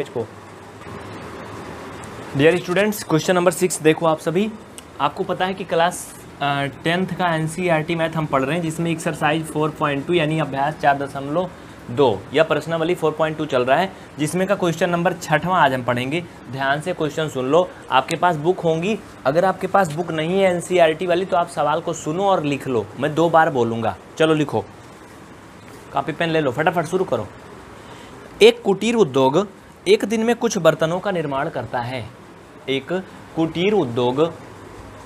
Page को dear students question number six देखो आप सभी आपको पता है कि क्लास टेंथ का एन मैथ e हम पढ़ रहे हैं जिसमें एक्सरसाइज फोर यानी अभ्यास चार दशमलव दो या प्रश्नावली 4.2 चल रहा है जिसमें का क्वेश्चन नंबर छठवां आज हम पढ़ेंगे ध्यान से क्वेश्चन सुन लो आपके पास बुक होंगी अगर आपके पास बुक नहीं है एनसीईआरटी e वाली तो आप सवाल को सुनो और लिख लो मैं दो बार बोलूँगा चलो लिखो कापी पेन ले लो फटाफट शुरू करो एक कुटीर उद्योग एक दिन में कुछ बर्तनों का निर्माण करता है एक कुटीर उद्योग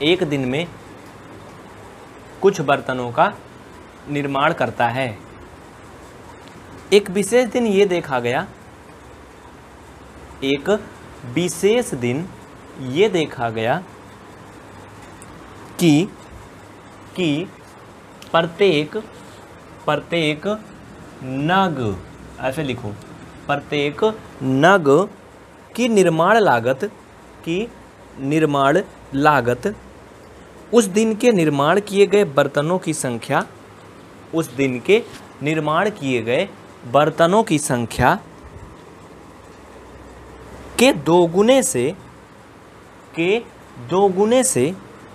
एक दिन में कुछ बर्तनों का निर्माण करता है एक विशेष दिन ये देखा गया एक विशेष दिन ये देखा गया कि कि प्रत्येक प्रत्येक नग ऐसे लिखो प्रत्येक नग की निर्माण लागत की निर्माण लागत उस दिन के निर्माण किए गए बर्तनों की संख्या उस दिन के निर्माण किए गए बर्तनों की संख्या के दोगुने से के दोगुने से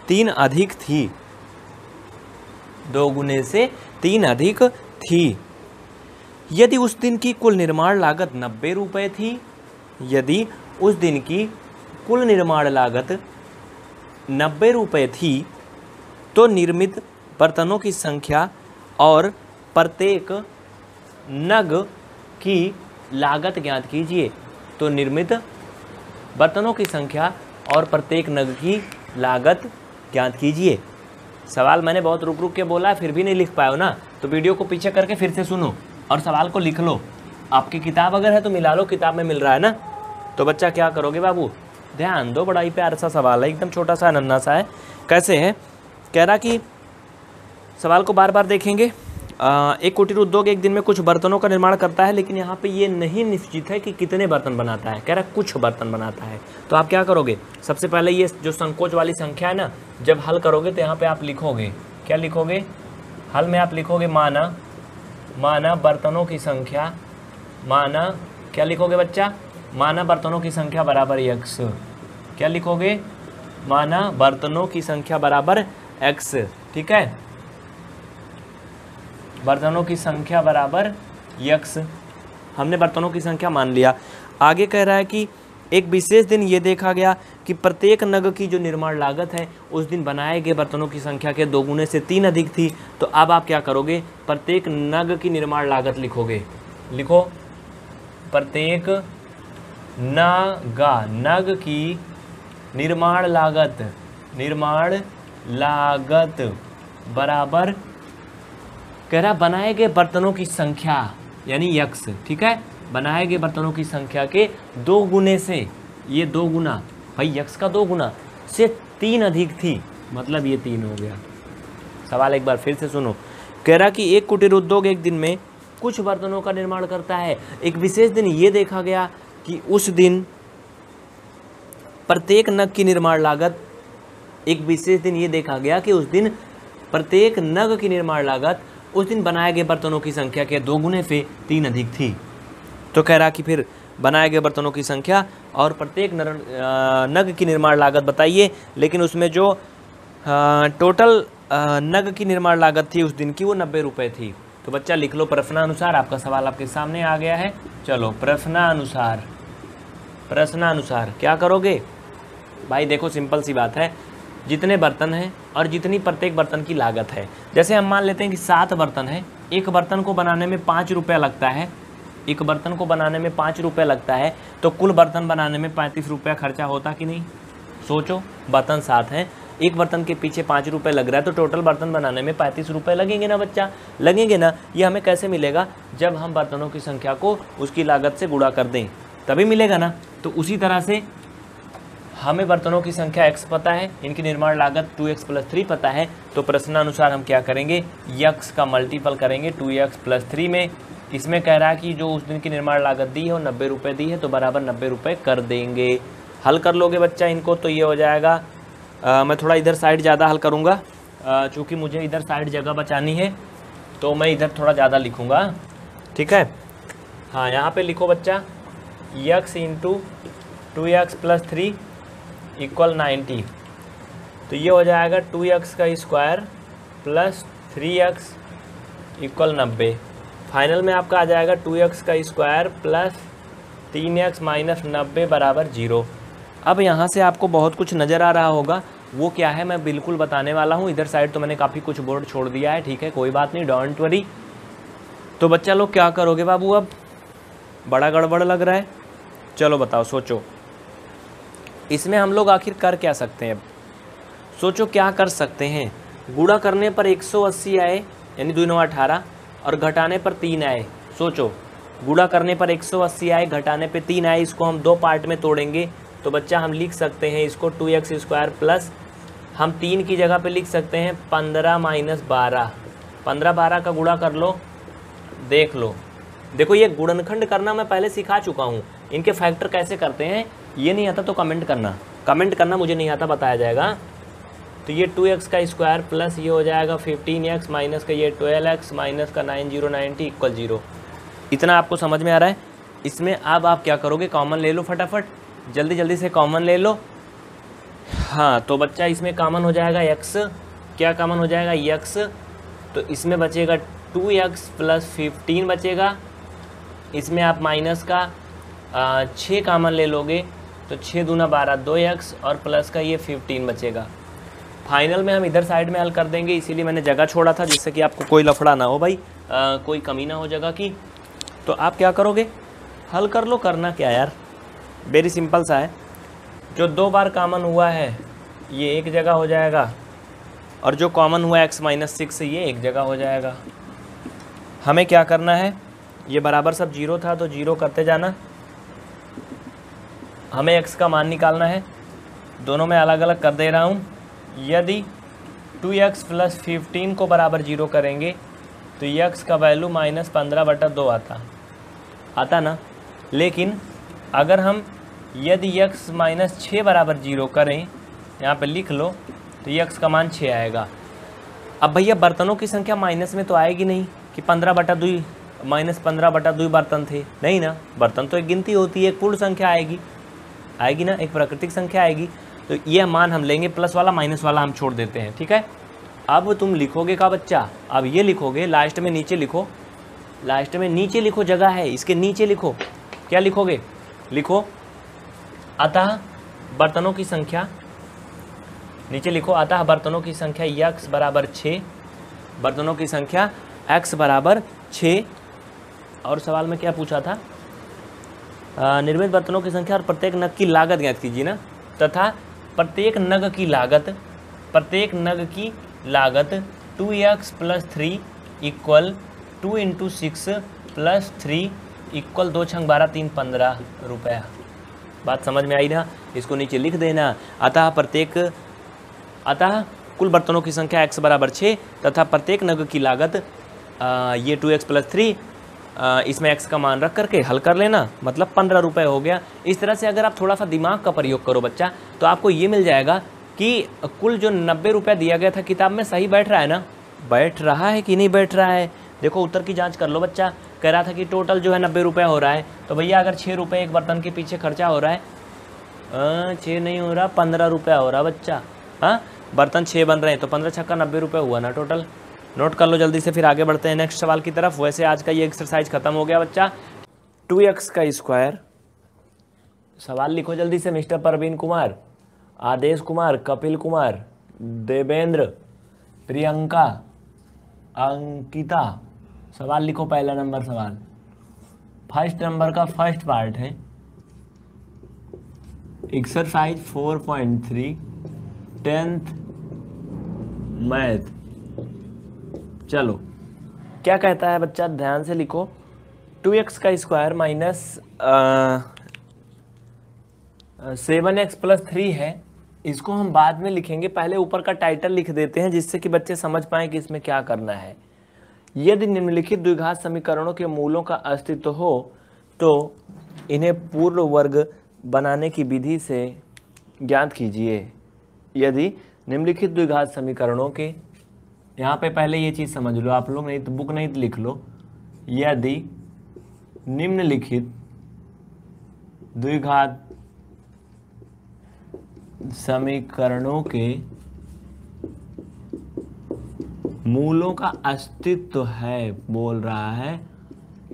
तीन अधिक थी दोगुने से तीन अधिक थी यदि उस दिन की कुल निर्माण लागत नब्बे रुपये थी यदि उस दिन की कुल निर्माण लागत नब्बे रुपये थी तो निर्मित बर्तनों की संख्या और प्रत्येक नग की लागत ज्ञात कीजिए तो निर्मित बर्तनों की संख्या और प्रत्येक नग की लागत ज्ञात कीजिए सवाल मैंने बहुत रुक रुक के बोला फिर भी नहीं लिख पाया ना तो वीडियो को पीछे करके फिर से सुनो और सवाल को लिख लो आपकी किताब अगर है तो मिला लो किताब में मिल रहा है ना तो बच्चा क्या करोगे बाबू ध्यान दो बड़ा ही प्यार सा सवाल है एकदम छोटा सा नन्ना सा है कैसे है कह रहा कि सवाल को बार बार देखेंगे आ, एक कुटीर उद्योग एक दिन में कुछ बर्तनों का निर्माण करता है लेकिन यहाँ पे ये नहीं निश्चित है कि कितने बर्तन बनाता है कह रहा कुछ बर्तन बनाता है तो आप क्या करोगे सबसे पहले ये जो संकोच वाली संख्या है ना जब हल करोगे तो यहाँ पे आप लिखोगे क्या लिखोगे हल में आप लिखोगे माना माना बर्तनों की संख्या माना क्या लिखोगे बच्चा माना बर्तनों की संख्या बराबर यक्स क्या लिखोगे माना बर्तनों की संख्या बराबर एक्स ठीक है बर्तनों की संख्या बराबर यक्स हमने बर्तनों की संख्या मान लिया आगे कह रहा है कि एक विशेष दिन ये देखा गया कि प्रत्येक नग की जो निर्माण लागत है उस दिन बनाए गए बर्तनों की संख्या के दोगुने से तीन अधिक थी तो अब आप क्या करोगे प्रत्येक नग की निर्माण लागत लिखोगे लिखो प्रत्येक नगा नग की निर्माण लागत निर्माण लागत बराबर कह रहा बनाए गए बर्तनों की संख्या यानी यक्स ठीक है बनाए गए बर्तनों की संख्या के दो गुने से ये दो गुना भाई यक्ष का दो गुना से तीन अधिक थी मतलब ये तीन हो गया सवाल एक बार फिर से सुनो कह रहा कि एक कुटीर उद्योग एक दिन में कुछ बर्तनों का निर्माण करता है एक विशेष दिन ये देखा गया कि उस दिन प्रत्येक नग की निर्माण लागत एक विशेष दिन ये देखा गया कि उस दिन प्रत्येक नग की निर्माण लागत उस दिन बनाए गए बर्तनों की संख्या के दो गुने से तीन अधिक थी तो कह रहा कि फिर बनाए गए बर्तनों की संख्या और प्रत्येक नर नग की निर्माण लागत बताइए लेकिन उसमें जो टोटल नग की निर्माण लागत थी उस दिन की वो नब्बे रुपये थी तो बच्चा लिख लो प्रश्नानुसार आपका सवाल आपके सामने आ गया है चलो प्रश्नानुसार प्रश्नानुसार क्या करोगे भाई देखो सिंपल सी बात है जितने बर्तन हैं और जितनी प्रत्येक बर्तन की लागत है जैसे हम मान लेते हैं कि सात बर्तन हैं एक बर्तन को बनाने में पाँच रुपया लगता है एक बर्तन को बनाने में पाँच रुपये लगता है तो कुल बर्तन बनाने में पैंतीस रुपया खर्चा होता कि नहीं सोचो बर्तन साथ हैं एक बर्तन के पीछे पाँच रुपये लग रहा है तो टोटल बर्तन बनाने में पैंतीस रुपये लगेंगे ना बच्चा लगेंगे ना ये हमें कैसे मिलेगा जब हम बर्तनों की संख्या को उसकी लागत से गुड़ा कर दें तभी मिलेगा ना तो उसी तरह से हमें बर्तनों की संख्या x पता है इनकी निर्माण लागत 2x एक्स प्लस पता है तो प्रश्नानुसार हम क्या करेंगे यक्स का मल्टीपल करेंगे 2x एक्स प्लस में इसमें कह रहा है कि जो उस दिन की निर्माण लागत दी है वो नब्बे रुपये दी है तो बराबर नब्बे रुपये कर देंगे हल कर लोगे बच्चा इनको तो ये हो जाएगा आ, मैं थोड़ा इधर साइड ज़्यादा हल करूँगा चूँकि मुझे इधर साइड जगह बचानी है तो मैं इधर थोड़ा ज़्यादा लिखूँगा ठीक है हाँ यहाँ पे लिखो बच्चा x into two x plus three equal ninety तो ये हो जाएगा टू यक्स का square plus three x equal नब्बे फाइनल में आपका आ जाएगा टू एक्स का स्क्वायर प्लस तीन एक्स माइनस नब्बे बराबर जीरो अब यहाँ से आपको बहुत कुछ नज़र आ रहा होगा वो क्या है मैं बिल्कुल बताने वाला हूँ इधर साइड तो मैंने काफ़ी कुछ बोर्ड छोड़ दिया है ठीक है कोई बात नहीं डोंट वरी तो बच्चा लोग क्या करोगे बाबू अब बड़ा गड़बड़ लग रहा है चलो बताओ सोचो इसमें हम लोग आखिर कर क्या सकते हैं अब सोचो क्या कर सकते हैं गुड़ा करने पर 180 आए यानी दोनों अठारह और घटाने पर तीन आए सोचो गुड़ा करने पर 180 आए घटाने पर तीन आए इसको हम दो पार्ट में तोड़ेंगे तो बच्चा हम लिख सकते हैं इसको टू एक्स स्क्वायर प्लस हम तीन की जगह पे लिख सकते हैं पंद्रह माइनस बारह पंद्रह बारह का गुड़ा कर लो देख लो देखो ये गुणनखंड करना मैं पहले सिखा चुका हूँ इनके फैक्टर कैसे करते हैं ये नहीं आता तो कमेंट करना कमेंट करना मुझे नहीं आता बताया जाएगा तो ये टू एक्स का स्क्वायर प्लस ये हो जाएगा फिफ्टीन एक्स माइनस का ये ट्वेल्व एक्स माइनस का nine zero ninety equal zero इतना आपको समझ में आ रहा है इसमें अब आप क्या करोगे कॉमन ले लो फटाफट जल्दी जल्दी से कॉमन ले लो हाँ तो बच्चा इसमें कॉमन हो जाएगा यक्स क्या कॉमन हो जाएगा यक्स तो इसमें बचेगा टू यक्स प्लस फिफ्टीन बचेगा इसमें आप माइनस का छः कामन ले लोगे तो छः दूना बारह दो एक्स और प्लस का ये फिफ्टीन बचेगा फाइनल में हम इधर साइड में हल कर देंगे इसीलिए मैंने जगह छोड़ा था जिससे कि आपको कोई लफड़ा ना हो भाई आ, कोई कमी ना हो जगह की तो आप क्या करोगे हल कर लो करना क्या यार वेरी सिंपल सा है जो दो बार कामन हुआ है ये एक जगह हो जाएगा और जो कॉमन हुआ एक्स माइनस सिक्स ये एक जगह हो जाएगा हमें क्या करना है ये बराबर सब जीरो था तो जीरो करते जाना हमें एक्स का मान निकालना है दोनों में अलग अलग कर दे रहा हूँ यदि टू एक्स प्लस फिफ्टीन को बराबर जीरो करेंगे तो यक्स का वैल्यू माइनस पंद्रह बटा दो आता आता ना लेकिन अगर हम यदि यक्स माइनस छः बराबर जीरो करें यहाँ पे लिख लो तो यक्स का मान छः आएगा अब भैया बर्तनों की संख्या माइनस में तो आएगी नहीं कि पंद्रह बटा दुई माइनस पंद्रह बटा दुई बर्तन थे नहीं ना बर्तन तो एक गिनती होती है एक पूर्ण संख्या आएगी आएगी ना एक प्राकृतिक संख्या आएगी तो यह मान हम लेंगे प्लस वाला माइनस वाला हम छोड़ देते हैं ठीक है अब तुम लिखोगे का बच्चा अब ये लिखोगे लास्ट में नीचे लिखो लास्ट में नीचे लिखो जगह है इसके नीचे लिखो क्या लिखोगे लिखो अतः बर्तनों की संख्या नीचे लिखो अतः बर्तनों की संख्या यक्स बराबर छ बर्तनों की संख्या एक्स बराबर छ और सवाल में क्या पूछा था निर्मित बर्तनों की संख्या और प्रत्येक नग की लागत ज्ञात कीजिए ना तथा प्रत्येक नग की लागत प्रत्येक नग की लागत two x plus three equal two into six plus three equal दो छंग बारह तीन पंद्रह रुपया बात समझ में आई ना इसको नीचे लिख देना अतः प्रत्येक अतः कुल बर्तनों की संख्या एक्स बराबर छः तथा प्रत्येक नग की लागत आ, ये टू एक्स प्लस थ्री इसमें एक्स का मान रख करके हल कर लेना मतलब पंद्रह रुपये हो गया इस तरह से अगर आप थोड़ा सा दिमाग का प्रयोग करो बच्चा तो आपको ये मिल जाएगा कि कुल जो नब्बे रुपये दिया गया था किताब में सही बैठ रहा है ना बैठ रहा है कि नहीं बैठ रहा है देखो उत्तर की जांच कर लो बच्चा कह रहा था कि टोटल जो है नब्बे रुपये हो रहा है तो भैया अगर छः रुपये एक बर्तन के पीछे खर्चा हो रहा है छः नहीं हो रहा पंद्रह रुपया हो रहा बच्चा हाँ बर्तन छः बन रहे हैं तो पंद्रह छक्का नब्बे रुपये हुआ ना टोटल नोट कर लो जल्दी से फिर आगे बढ़ते हैं नेक्स्ट सवाल की तरफ वैसे आज का ये एक्सरसाइज खत्म हो गया बच्चा टू एक्स का स्क्वायर सवाल लिखो जल्दी से मिस्टर परवीन कुमार आदेश कुमार कपिल कुमार देवेंद्र प्रियंका अंकिता सवाल लिखो पहला नंबर सवाल फर्स्ट नंबर का फर्स्ट पार्ट है exercise four point three tenth math चलो क्या कहता है बच्चा ध्यान से लिखो टू एक्स का square minus seven x plus three है इसको हम बाद में लिखेंगे पहले ऊपर का टाइटल लिख देते हैं जिससे कि बच्चे समझ पाए कि इसमें क्या करना है यदि निम्नलिखित द्विघात समीकरणों के मूलों का अस्तित्व हो तो इन्हें पूर्व वर्ग बनाने की विधि से ज्ञात कीजिए यदि निम्नलिखित द्विघात समीकरणों के यहाँ पे पहले ये चीज़ समझ लो आप लोग नहीं तो बुक नहीं तो लिख लो यदि निम्नलिखित द्विघात समीकरणों के मूलों का अस्तित्व तो है बोल रहा है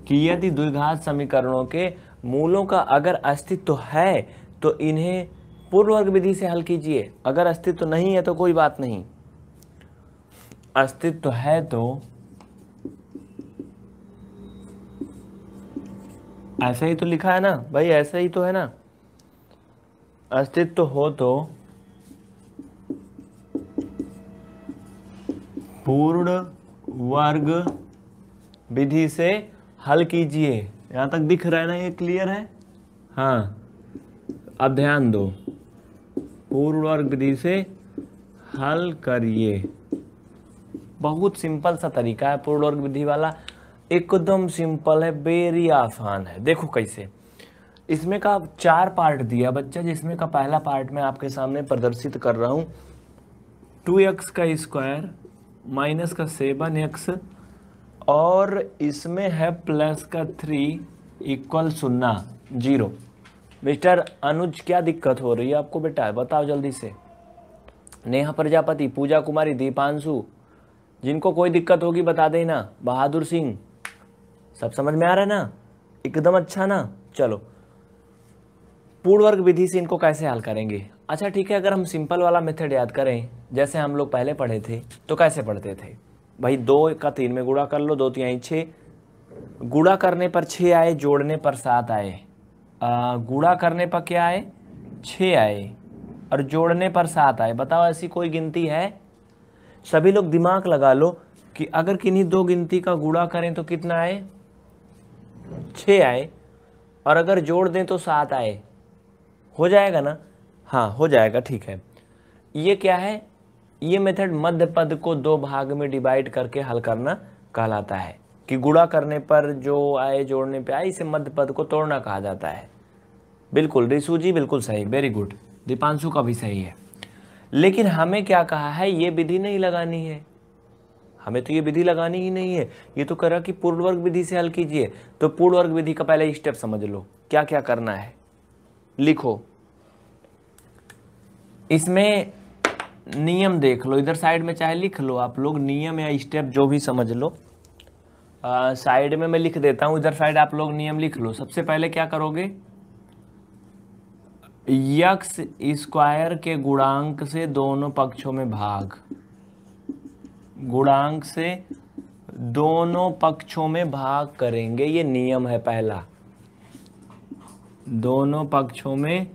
कि यदि द्विघात समीकरणों के मूलों का अगर अस्तित्व तो है तो इन्हें पूर्व वर्ग विधि से हल कीजिए अगर अस्तित्व तो नहीं है तो कोई बात नहीं अस्तित्व है तो ऐसा ही तो लिखा है ना भाई ऐसा ही तो है ना अस्तित्व हो तो पूर्ण वर्ग विधि से हल कीजिए यहां तक दिख रहा है ना ये क्लियर है हाँ अब ध्यान दो पूर्ण वर्ग विधि से हल करिए बहुत सिंपल सा तरीका है पूर्ण वर्ग विधि वाला एकदम सिंपल है वेरी आसान है देखो कैसे इसमें का चार पार्ट दिया बच्चा जिसमें का पहला पार्ट मैं आपके सामने प्रदर्शित कर रहा हूँ टू एक्स का स्क्वायर माइनस का सेवन एक्स और इसमें है प्लस का थ्री इक्वल सुन्ना जीरो मिस्टर अनुज क्या दिक्कत हो रही है आपको बेटा बताओ जल्दी से नेहा प्रजापति पूजा कुमारी दीपांशु जिनको कोई दिक्कत होगी बता देना बहादुर सिंह सब समझ में आ रहा है ना एकदम अच्छा ना चलो पूर्ण वर्ग विधि से इनको कैसे हल करेंगे अच्छा ठीक है अगर हम सिंपल वाला मेथड याद करें जैसे हम लोग पहले पढ़े थे तो कैसे पढ़ते थे भाई दो का तीन में गुड़ा कर लो दो तिहाई छः गुड़ा करने पर छः आए जोड़ने पर सात आए गुड़ा करने पर क्या आए छः आए और जोड़ने पर सात आए बताओ ऐसी कोई गिनती है सभी लोग दिमाग लगा लो कि अगर किन्हीं दो गिनती का गुड़ा करें तो कितना आए छ आए और अगर जोड़ दें तो सात आए हो जाएगा ना हाँ हो जाएगा ठीक है ये क्या है ये मेथड मध्य पद को दो भाग में डिवाइड करके हल करना कहलाता है कि गुड़ा करने पर जो आए जोड़ने पे आए इसे मध्य पद को तोड़ना कहा जाता है बिल्कुल रिसू जी बिल्कुल सही वेरी गुड दीपांशु का भी सही है लेकिन हमें क्या कहा है ये विधि नहीं लगानी है हमें तो ये विधि लगानी ही नहीं है ये तो कह रहा कि पूर्ण वर्ग विधि से हल कीजिए तो पूर्ण वर्ग विधि का पहले स्टेप समझ लो क्या क्या करना है लिखो इसमें नियम देख लो इधर साइड में चाहे लिख लो आप लोग नियम या स्टेप जो भी समझ लो साइड में मैं लिख देता हूं इधर साइड आप लोग नियम लिख लो सबसे पहले क्या करोगे यक्स स्क्वायर के गुणांक से दोनों पक्षों में भाग गुणांक से दोनों पक्षों में भाग करेंगे ये नियम है पहला दोनों पक्षों में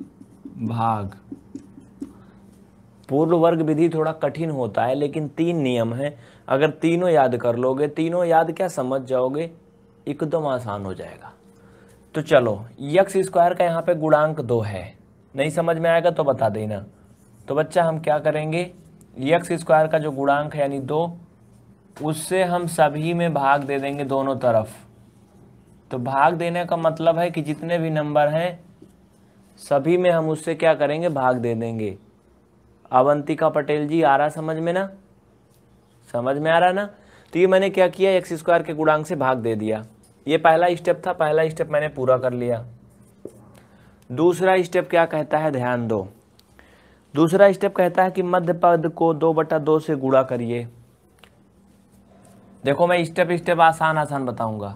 भाग पूर्व वर्ग विधि थोड़ा कठिन होता है लेकिन तीन नियम हैं अगर तीनों याद कर लोगे तीनों याद क्या समझ जाओगे एकदम आसान हो जाएगा तो चलो यक्स स्क्वायर का यहाँ पे गुणांक दो है नहीं समझ में आएगा तो बता देना तो बच्चा हम क्या करेंगे यक्स स्क्वायर का जो गुणांक है यानी दो उससे हम सभी में भाग दे देंगे दोनों तरफ तो भाग देने का मतलब है कि जितने भी नंबर हैं सभी में हम उससे क्या करेंगे भाग दे देंगे अवंतिका पटेल जी आ रहा समझ में ना समझ में आ रहा ना तो ये मैंने क्या किया एक्स स्क्वायर के गुणांक से भाग दे दिया ये पहला स्टेप था पहला स्टेप मैंने पूरा कर लिया दूसरा स्टेप क्या कहता है ध्यान दो दूसरा स्टेप कहता है कि मध्य पद को दो बटा दो से गुड़ा करिए देखो मैं स्टेप स्टेप आसान आसान बताऊंगा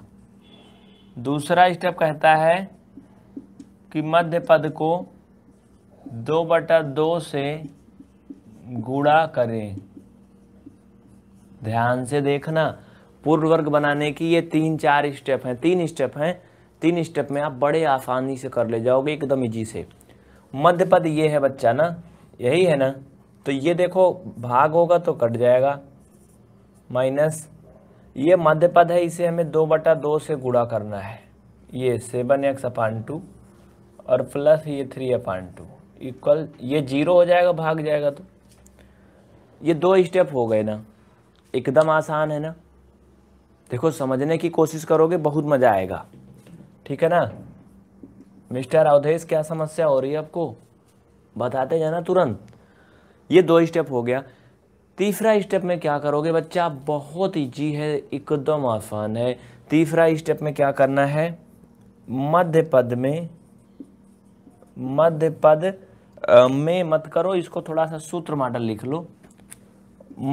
दूसरा स्टेप कहता है कि मध्य पद को दो बटा दो से गुड़ा करें ध्यान से देखना पूर्व वर्ग बनाने की ये तीन चार स्टेप हैं तीन स्टेप हैं तीन स्टेप में आप बड़े आसानी से कर ले जाओगे एकदम इजी से मध्य पद ये है बच्चा ना यही है ना तो ये देखो भाग होगा तो कट जाएगा माइनस ये मध्य पद है इसे हमें दो बटा दो से गुड़ा करना है ये सेवन एक्स अपान टू और प्लस ये थ्री अपान टू इक्वल ये जीरो हो जाएगा भाग जाएगा तो ये दो स्टेप हो गए ना एकदम आसान है ना देखो समझने की कोशिश करोगे बहुत मज़ा आएगा ठीक है ना मिस्टर अवधेश क्या समस्या हो रही है आपको बताते जाना तुरंत ये दो स्टेप हो गया तीसरा स्टेप में क्या करोगे बच्चा बहुत ईजी है एकदम आसान है तीसरा स्टेप में क्या करना है मध्य पद में मध्य पद में मत करो इसको थोड़ा सा सूत्र मॉडल लिख लो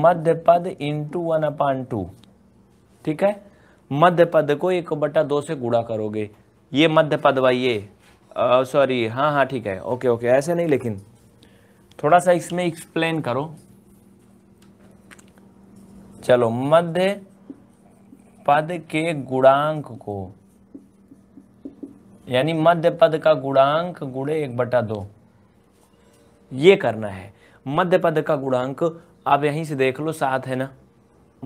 मध्य पद इंटू वन अपान टू ठीक है मध्य पद को एक बटा दो से गुड़ा करोगे ये मध्य पद व ये सॉरी हाँ हाँ ठीक है ओके ओके ऐसे नहीं लेकिन थोड़ा सा इसमें एक्सप्लेन करो चलो मध्य पद के गुणांक को यानी मध्य पद का गुणांक गुड़े एक बटा दो ये करना है मध्य पद का गुणांक आप यहीं से देख लो सात है ना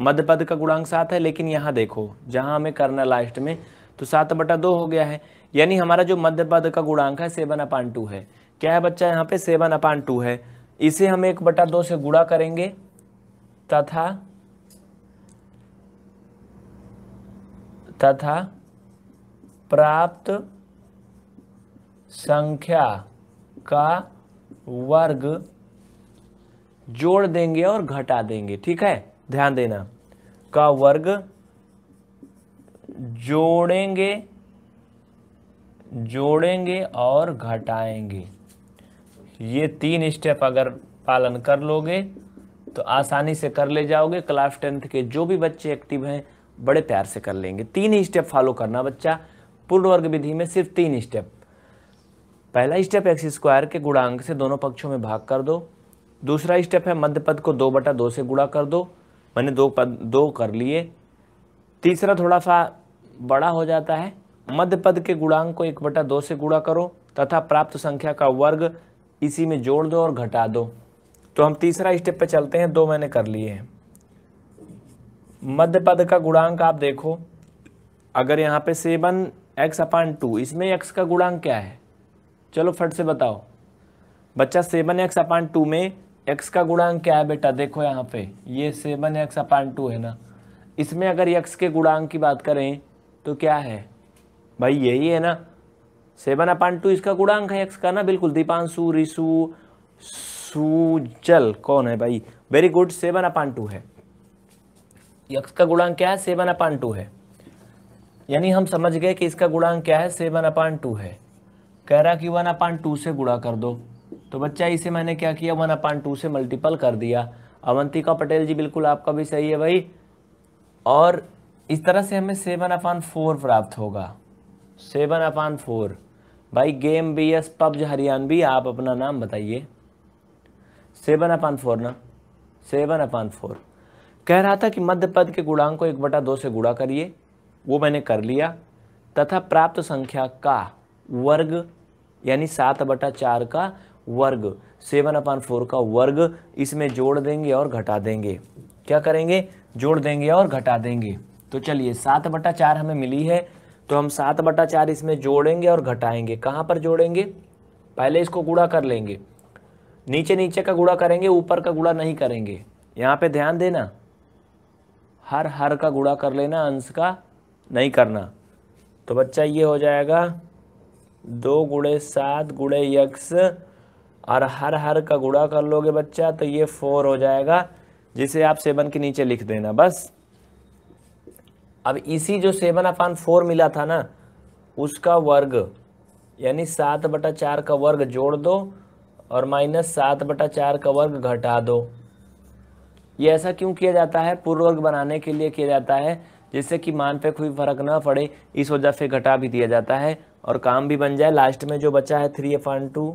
मध्य पद का गुणांक साथ है लेकिन यहां देखो जहां हमें करना लास्ट में तो सात बटा दो हो गया है यानी हमारा जो मध्य पद का गुणांक है सेवन अपान टू है क्या है बच्चा यहाँ पे सेवन अपान टू है इसे हम एक बटा दो से गुणा करेंगे तथा तथा प्राप्त संख्या का वर्ग जोड़ देंगे और घटा देंगे ठीक है ध्यान देना का वर्ग जोड़ेंगे जोड़ेंगे और घटाएंगे ये तीन स्टेप अगर पालन कर लोगे तो आसानी से कर ले जाओगे क्लास टेंथ के जो भी बच्चे एक्टिव हैं बड़े प्यार से कर लेंगे तीन ही स्टेप फॉलो करना बच्चा पूर्ण वर्ग विधि में सिर्फ तीन स्टेप पहला स्टेप एक्स स्क्वायर के गुणांक से दोनों पक्षों में भाग कर दो दूसरा स्टेप है मध्य पद को दो बटा दो से गुणा कर दो मैंने दो पद दो कर लिए तीसरा थोड़ा सा बड़ा हो जाता है मध्य पद के गुणांक को एक बटा दो से गुणा करो तथा प्राप्त संख्या का वर्ग इसी में जोड़ दो और घटा दो तो हम तीसरा स्टेप पे चलते हैं दो मैंने कर लिए हैं मध्य पद का गुणांक आप देखो अगर यहाँ पे सेवन एक्स अपान टू इसमें एक्स का गुणांक क्या है चलो फट से बताओ बच्चा सेवन एक्स अपान टू में एक्स का गुणांक क्या है बेटा देखो यहाँ पे ये सेवन एक्स अपान टू है ना इसमें अगर यक्ष के गुणांक की बात करें तो क्या है भाई यही है ना सेवन अपॉइंट टू इसका गुणांक है यक्ष का ना बिल्कुल दीपांशु रिशु सुजल कौन है भाई वेरी गुड सेवन अपान टू है यक्ष का गुणांक क्या है सेवन अपॉइंट टू है यानी हम समझ गए कि इसका गुणांक क्या है सेवन अपान टू है कह रहा कि वन अपान टू से गुणा कर दो तो बच्चा इसे मैंने क्या किया वन अपान टू से मल्टीपल कर दिया अवंतिका पटेल जी बिल्कुल आपका भी सही है भाई और इस तरह से हमें सेवन अपान फोर प्राप्त होगा सेवन अपान फोर भाई game B S PUBG Haryanvi आप अपना नाम बताइए सेवन अपान फोर ना सेवन अपान फोर कह रहा था कि मध्य पद के गुणांक को एक बटा दो से गुणा करिए वो मैंने कर लिया तथा प्राप्त संख्या का वर्ग यानी सात बटा चार का वर्ग सेवन अपान फोर का वर्ग इसमें जोड़ देंगे और घटा देंगे क्या करेंगे जोड़ देंगे और घटा देंगे तो चलिए सात बटा चार हमें मिली है तो हम सात बटा चार इसमें जोड़ेंगे और घटाएंगे कहाँ पर जोड़ेंगे पहले इसको गुड़ा कर लेंगे नीचे नीचे का गुड़ा करेंगे ऊपर का गुड़ा नहीं करेंगे यहाँ पे ध्यान देना हर हर का गुड़ा कर लेना अंश का नहीं करना तो बच्चा ये हो जाएगा दो गुड़े सात गुड़े यक्स और हर हर का गुड़ा कर लोगे बच्चा तो ये फोर हो जाएगा जिसे आप सेवन के नीचे लिख देना बस अब इसी जो सेवन अपान फोर मिला था ना उसका वर्ग यानी सात बटा चार का वर्ग जोड़ दो और माइनस सात बटा चार का वर्ग घटा दो ये ऐसा क्यों किया जाता है पूर्व वर्ग बनाने के लिए किया जाता है जिससे कि मान पे कोई फर्क ना पड़े इस वजह से घटा भी दिया जाता है और काम भी बन जाए लास्ट में जो बचा है थ्री अपान टू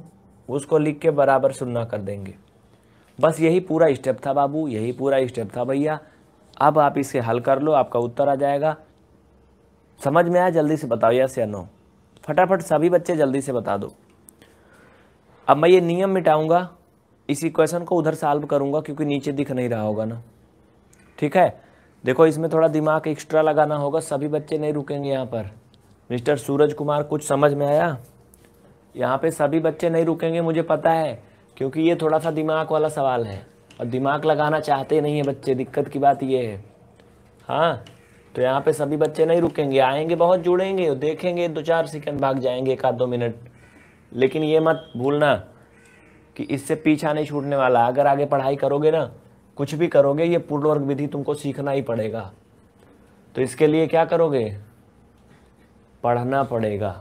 उसको लिख के बराबर सुनना कर देंगे बस यही पूरा स्टेप था बाबू यही पूरा स्टेप था भैया अब आप इसे हल कर लो आपका उत्तर आ जाएगा समझ में आया जल्दी से बताओ यस या नो फटाफट सभी बच्चे जल्दी से बता दो अब मैं ये नियम मिटाऊंगा इसी क्वेश्चन को उधर सॉल्व करूंगा क्योंकि नीचे दिख नहीं रहा होगा ना ठीक है देखो इसमें थोड़ा दिमाग एक्स्ट्रा लगाना होगा सभी बच्चे नहीं रुकेंगे यहाँ पर मिस्टर सूरज कुमार कुछ समझ में आया यहाँ पे सभी बच्चे नहीं रुकेंगे मुझे पता है क्योंकि ये थोड़ा सा दिमाग वाला सवाल है और दिमाग लगाना चाहते नहीं है बच्चे दिक्कत की बात ये है हाँ तो यहाँ पे सभी बच्चे नहीं रुकेंगे आएंगे बहुत जुड़ेंगे और देखेंगे दो चार सेकंड भाग जाएंगे एक आध दो मिनट लेकिन ये मत भूलना कि इससे पीछा नहीं छूटने वाला अगर आगे पढ़ाई करोगे ना कुछ भी करोगे ये पूर्णवर्ग विधि तुमको सीखना ही पड़ेगा तो इसके लिए क्या करोगे पढ़ना पड़ेगा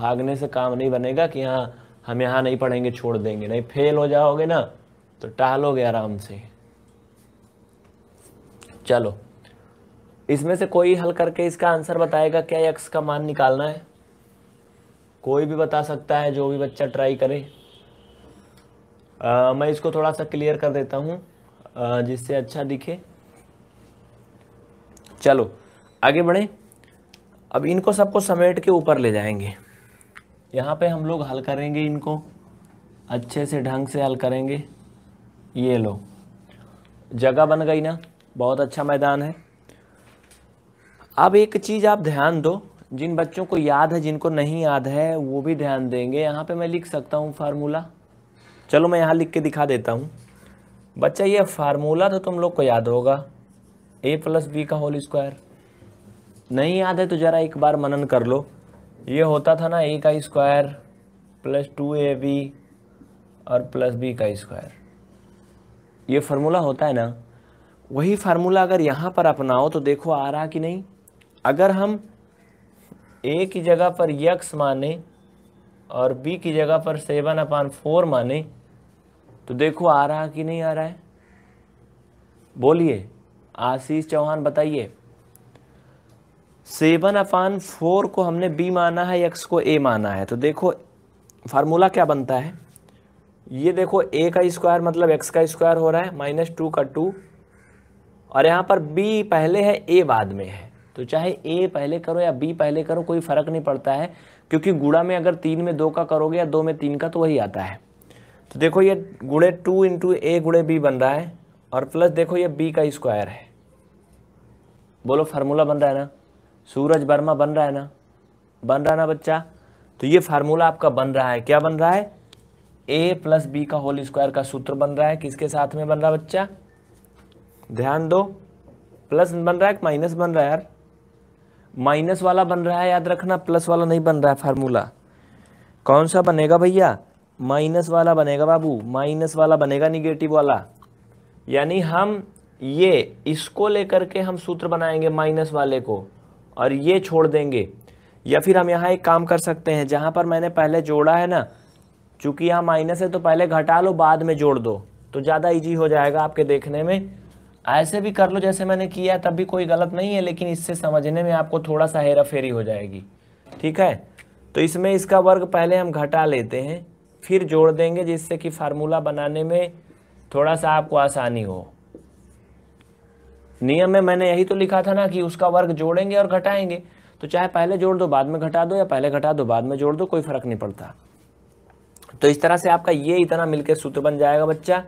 भागने से काम नहीं बनेगा कि हाँ हम यहाँ नहीं पढ़ेंगे छोड़ देंगे नहीं फेल हो जाओगे ना तो टहलोगे आराम से चलो इसमें से कोई हल करके इसका आंसर बताएगा क्या यक्स का मान निकालना है कोई भी बता सकता है जो भी बच्चा ट्राई करे आ, मैं इसको थोड़ा सा क्लियर कर देता हूँ जिससे अच्छा दिखे चलो आगे बढ़े अब इनको सबको समेट के ऊपर ले जाएंगे यहाँ पे हम लोग हल करेंगे इनको अच्छे से ढंग से हल करेंगे ये लो जगह बन गई ना बहुत अच्छा मैदान है अब एक चीज़ आप ध्यान दो जिन बच्चों को याद है जिनको नहीं याद है वो भी ध्यान देंगे यहाँ पे मैं लिख सकता हूँ फार्मूला चलो मैं यहाँ लिख के दिखा देता हूँ बच्चा ये फार्मूला तो तुम लोग को याद होगा ए प्लस बी का होल स्क्वायर नहीं याद है तो ज़रा एक बार मनन कर लो ये होता था ना ए का square plus two A B और प्लस बी का स्क्वायर ये फार्मूला होता है ना वही फार्मूला अगर यहाँ पर अपनाओ तो देखो आ रहा कि नहीं अगर हम ए की जगह पर यक्स माने और बी की जगह पर सेवन अपान फोर माने तो देखो आ रहा कि नहीं आ रहा है बोलिए आशीष चौहान बताइए सेवन अपान फोर को हमने बी माना है एक्स को ए माना है तो देखो फार्मूला क्या बनता है ये देखो ए का स्क्वायर मतलब एक्स का स्क्वायर हो रहा है माइनस टू का टू और यहाँ पर बी पहले है ए बाद में है तो चाहे ए पहले करो या बी पहले करो कोई फ़र्क नहीं पड़ता है क्योंकि गुड़ा में अगर तीन में दो का करोगे या दो में तीन का तो वही आता है तो देखो ये गुड़े टू इंटू ए गुड़े बी बन रहा है और प्लस देखो ये बी का स्क्वायर है बोलो फार्मूला बन रहा है ना सूरज वर्मा बन रहा है ना बन रहा है ना बच्चा तो ये फार्मूला आपका बन रहा है क्या बन रहा है ए प्लस बी का होल स्क्वायर का सूत्र बन रहा है किसके साथ में बन रहा है बच्चा ध्यान दो प्लस बन रहा है माइनस बन रहा है यार माइनस वाला बन रहा है याद रखना प्लस वाला नहीं बन रहा है फार्मूला कौन सा बनेगा भैया माइनस वाला बनेगा बाबू माइनस वाला बनेगा निगेटिव वाला यानी हम ये इसको लेकर के हम सूत्र बनाएंगे माइनस वाले को और ये छोड़ देंगे या फिर हम यहाँ एक काम कर सकते हैं जहाँ पर मैंने पहले जोड़ा है ना चूँकि यहाँ माइनस है तो पहले घटा लो बाद में जोड़ दो तो ज़्यादा ईजी हो जाएगा आपके देखने में ऐसे भी कर लो जैसे मैंने किया है तब भी कोई गलत नहीं है लेकिन इससे समझने में आपको थोड़ा सा हेरा फेरी हो जाएगी ठीक है तो इसमें इसका वर्ग पहले हम घटा लेते हैं फिर जोड़ देंगे जिससे कि फार्मूला बनाने में थोड़ा सा आपको आसानी हो नियम में मैंने यही तो लिखा था ना कि उसका वर्ग जोड़ेंगे और घटाएंगे तो चाहे पहले जोड़ दो बाद में घटा दो या पहले घटा दो बाद में जोड़ दो कोई फर्क नहीं पड़ता तो इस तरह से आपका ये इतना मिलकर सूत्र बन जाएगा बच्चा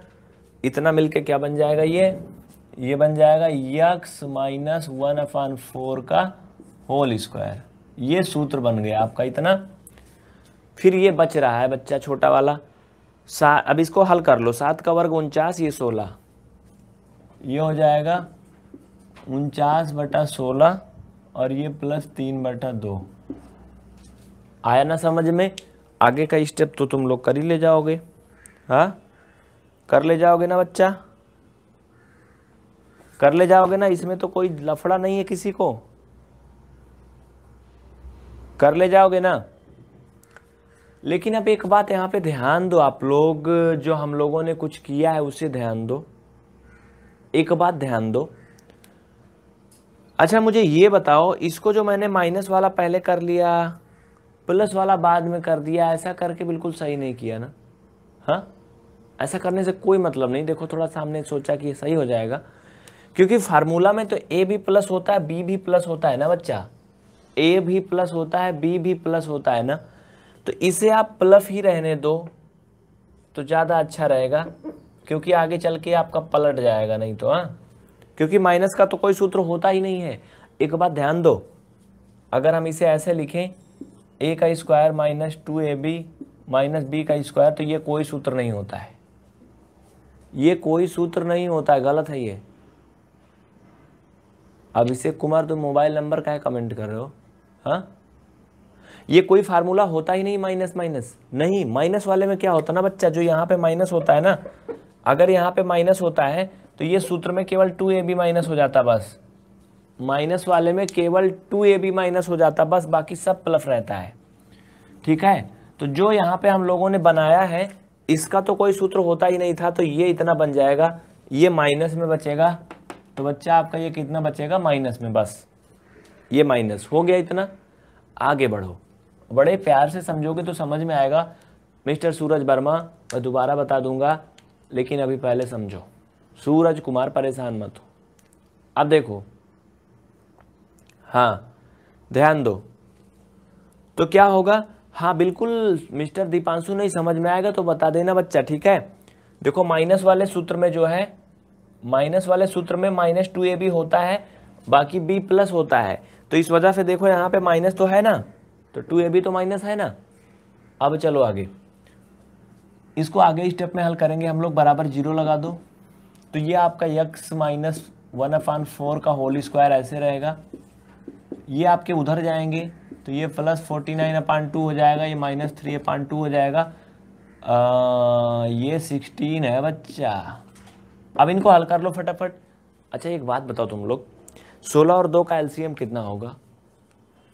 इतना मिलकर क्या बन जाएगा ये ये बन जाएगा यक्स माइनस वन अपान फोर का होल स्क्वायर ये सूत्र बन गया आपका इतना फिर ये बच रहा है बच्चा छोटा वाला सा अब इसको हल कर लो सात का वर्ग उनचास ये सोलह ये हो जाएगा उनचास बटा सोलह और ये प्लस तीन बटा दो आया ना समझ में आगे का स्टेप तो तुम लोग कर ही ले जाओगे हाँ कर ले जाओगे ना बच्चा कर ले जाओगे ना इसमें तो कोई लफड़ा नहीं है किसी को कर ले जाओगे ना लेकिन अब एक बात यहाँ पे ध्यान दो आप लोग जो हम लोगों ने कुछ किया है उसे ध्यान दो एक बात ध्यान दो अच्छा मुझे ये बताओ इसको जो मैंने माइनस वाला पहले कर लिया प्लस वाला बाद में कर दिया ऐसा करके बिल्कुल सही नहीं किया ना हाँ ऐसा करने से कोई मतलब नहीं देखो थोड़ा सामने सोचा कि सही हो जाएगा क्योंकि फार्मूला में तो ए भी प्लस होता है बी भी प्लस होता है ना बच्चा ए भी प्लस होता है बी भी प्लस होता है ना तो इसे आप प्लस ही रहने दो तो ज़्यादा अच्छा रहेगा क्योंकि आगे चल के आपका पलट जाएगा नहीं तो हाँ क्योंकि माइनस का तो कोई सूत्र होता ही नहीं है एक बात ध्यान दो अगर हम इसे ऐसे लिखें ए का square minus two A B minus B का स्क्वायर तो ये कोई सूत्र नहीं होता है ये कोई सूत्र नहीं होता है गलत है ये अब इसे कुमार तुम मोबाइल नंबर का है कमेंट कर रहे हो हाँ ये कोई फार्मूला होता ही नहीं माइनस माइनस नहीं माइनस वाले में क्या होता ना बच्चा जो यहाँ पे माइनस होता है ना अगर यहाँ पे माइनस होता है तो ये सूत्र में केवल टू ए बी माइनस हो जाता बस माइनस वाले में केवल टू ए बी माइनस हो जाता बस बाकी सब प्लस रहता है ठीक है तो जो यहाँ पे हम लोगों ने बनाया है इसका तो कोई सूत्र होता ही नहीं था तो ये इतना बन जाएगा ये माइनस में बचेगा तो बच्चा आपका ये कितना बचेगा माइनस में बस ये माइनस हो गया इतना आगे बढ़ो बड़े प्यार से समझोगे तो समझ में आएगा मिस्टर सूरज वर्मा मैं दोबारा बता दूंगा लेकिन अभी पहले समझो सूरज कुमार परेशान मत हो अब देखो हाँ ध्यान दो तो क्या होगा हाँ बिल्कुल मिस्टर दीपांशु नहीं समझ में आएगा तो बता देना बच्चा ठीक है देखो माइनस वाले सूत्र में जो है माइनस वाले सूत्र में माइनस टू ए बी होता है बाकी बी प्लस होता है तो इस वजह से देखो यहाँ पे माइनस तो है ना तो टू ए बी तो माइनस है ना अब चलो आगे इसको आगे स्टेप में हल करेंगे हम लोग बराबर जीरो लगा दो तो ये आपका यक्स माइनस वन अपान फोर का होल स्क्वायर ऐसे रहेगा ये आपके उधर जाएंगे तो ये प्लस फोर्टी नाइन अपान टू हो जाएगा ये माइनस थ्री अपान टू हो जाएगा आ, ये सिक्सटीन है बच्चा अब इनको हल कर लो फटाफट अच्छा एक बात बताओ तुम लोग सोलह और दो का एलसीएम कितना होगा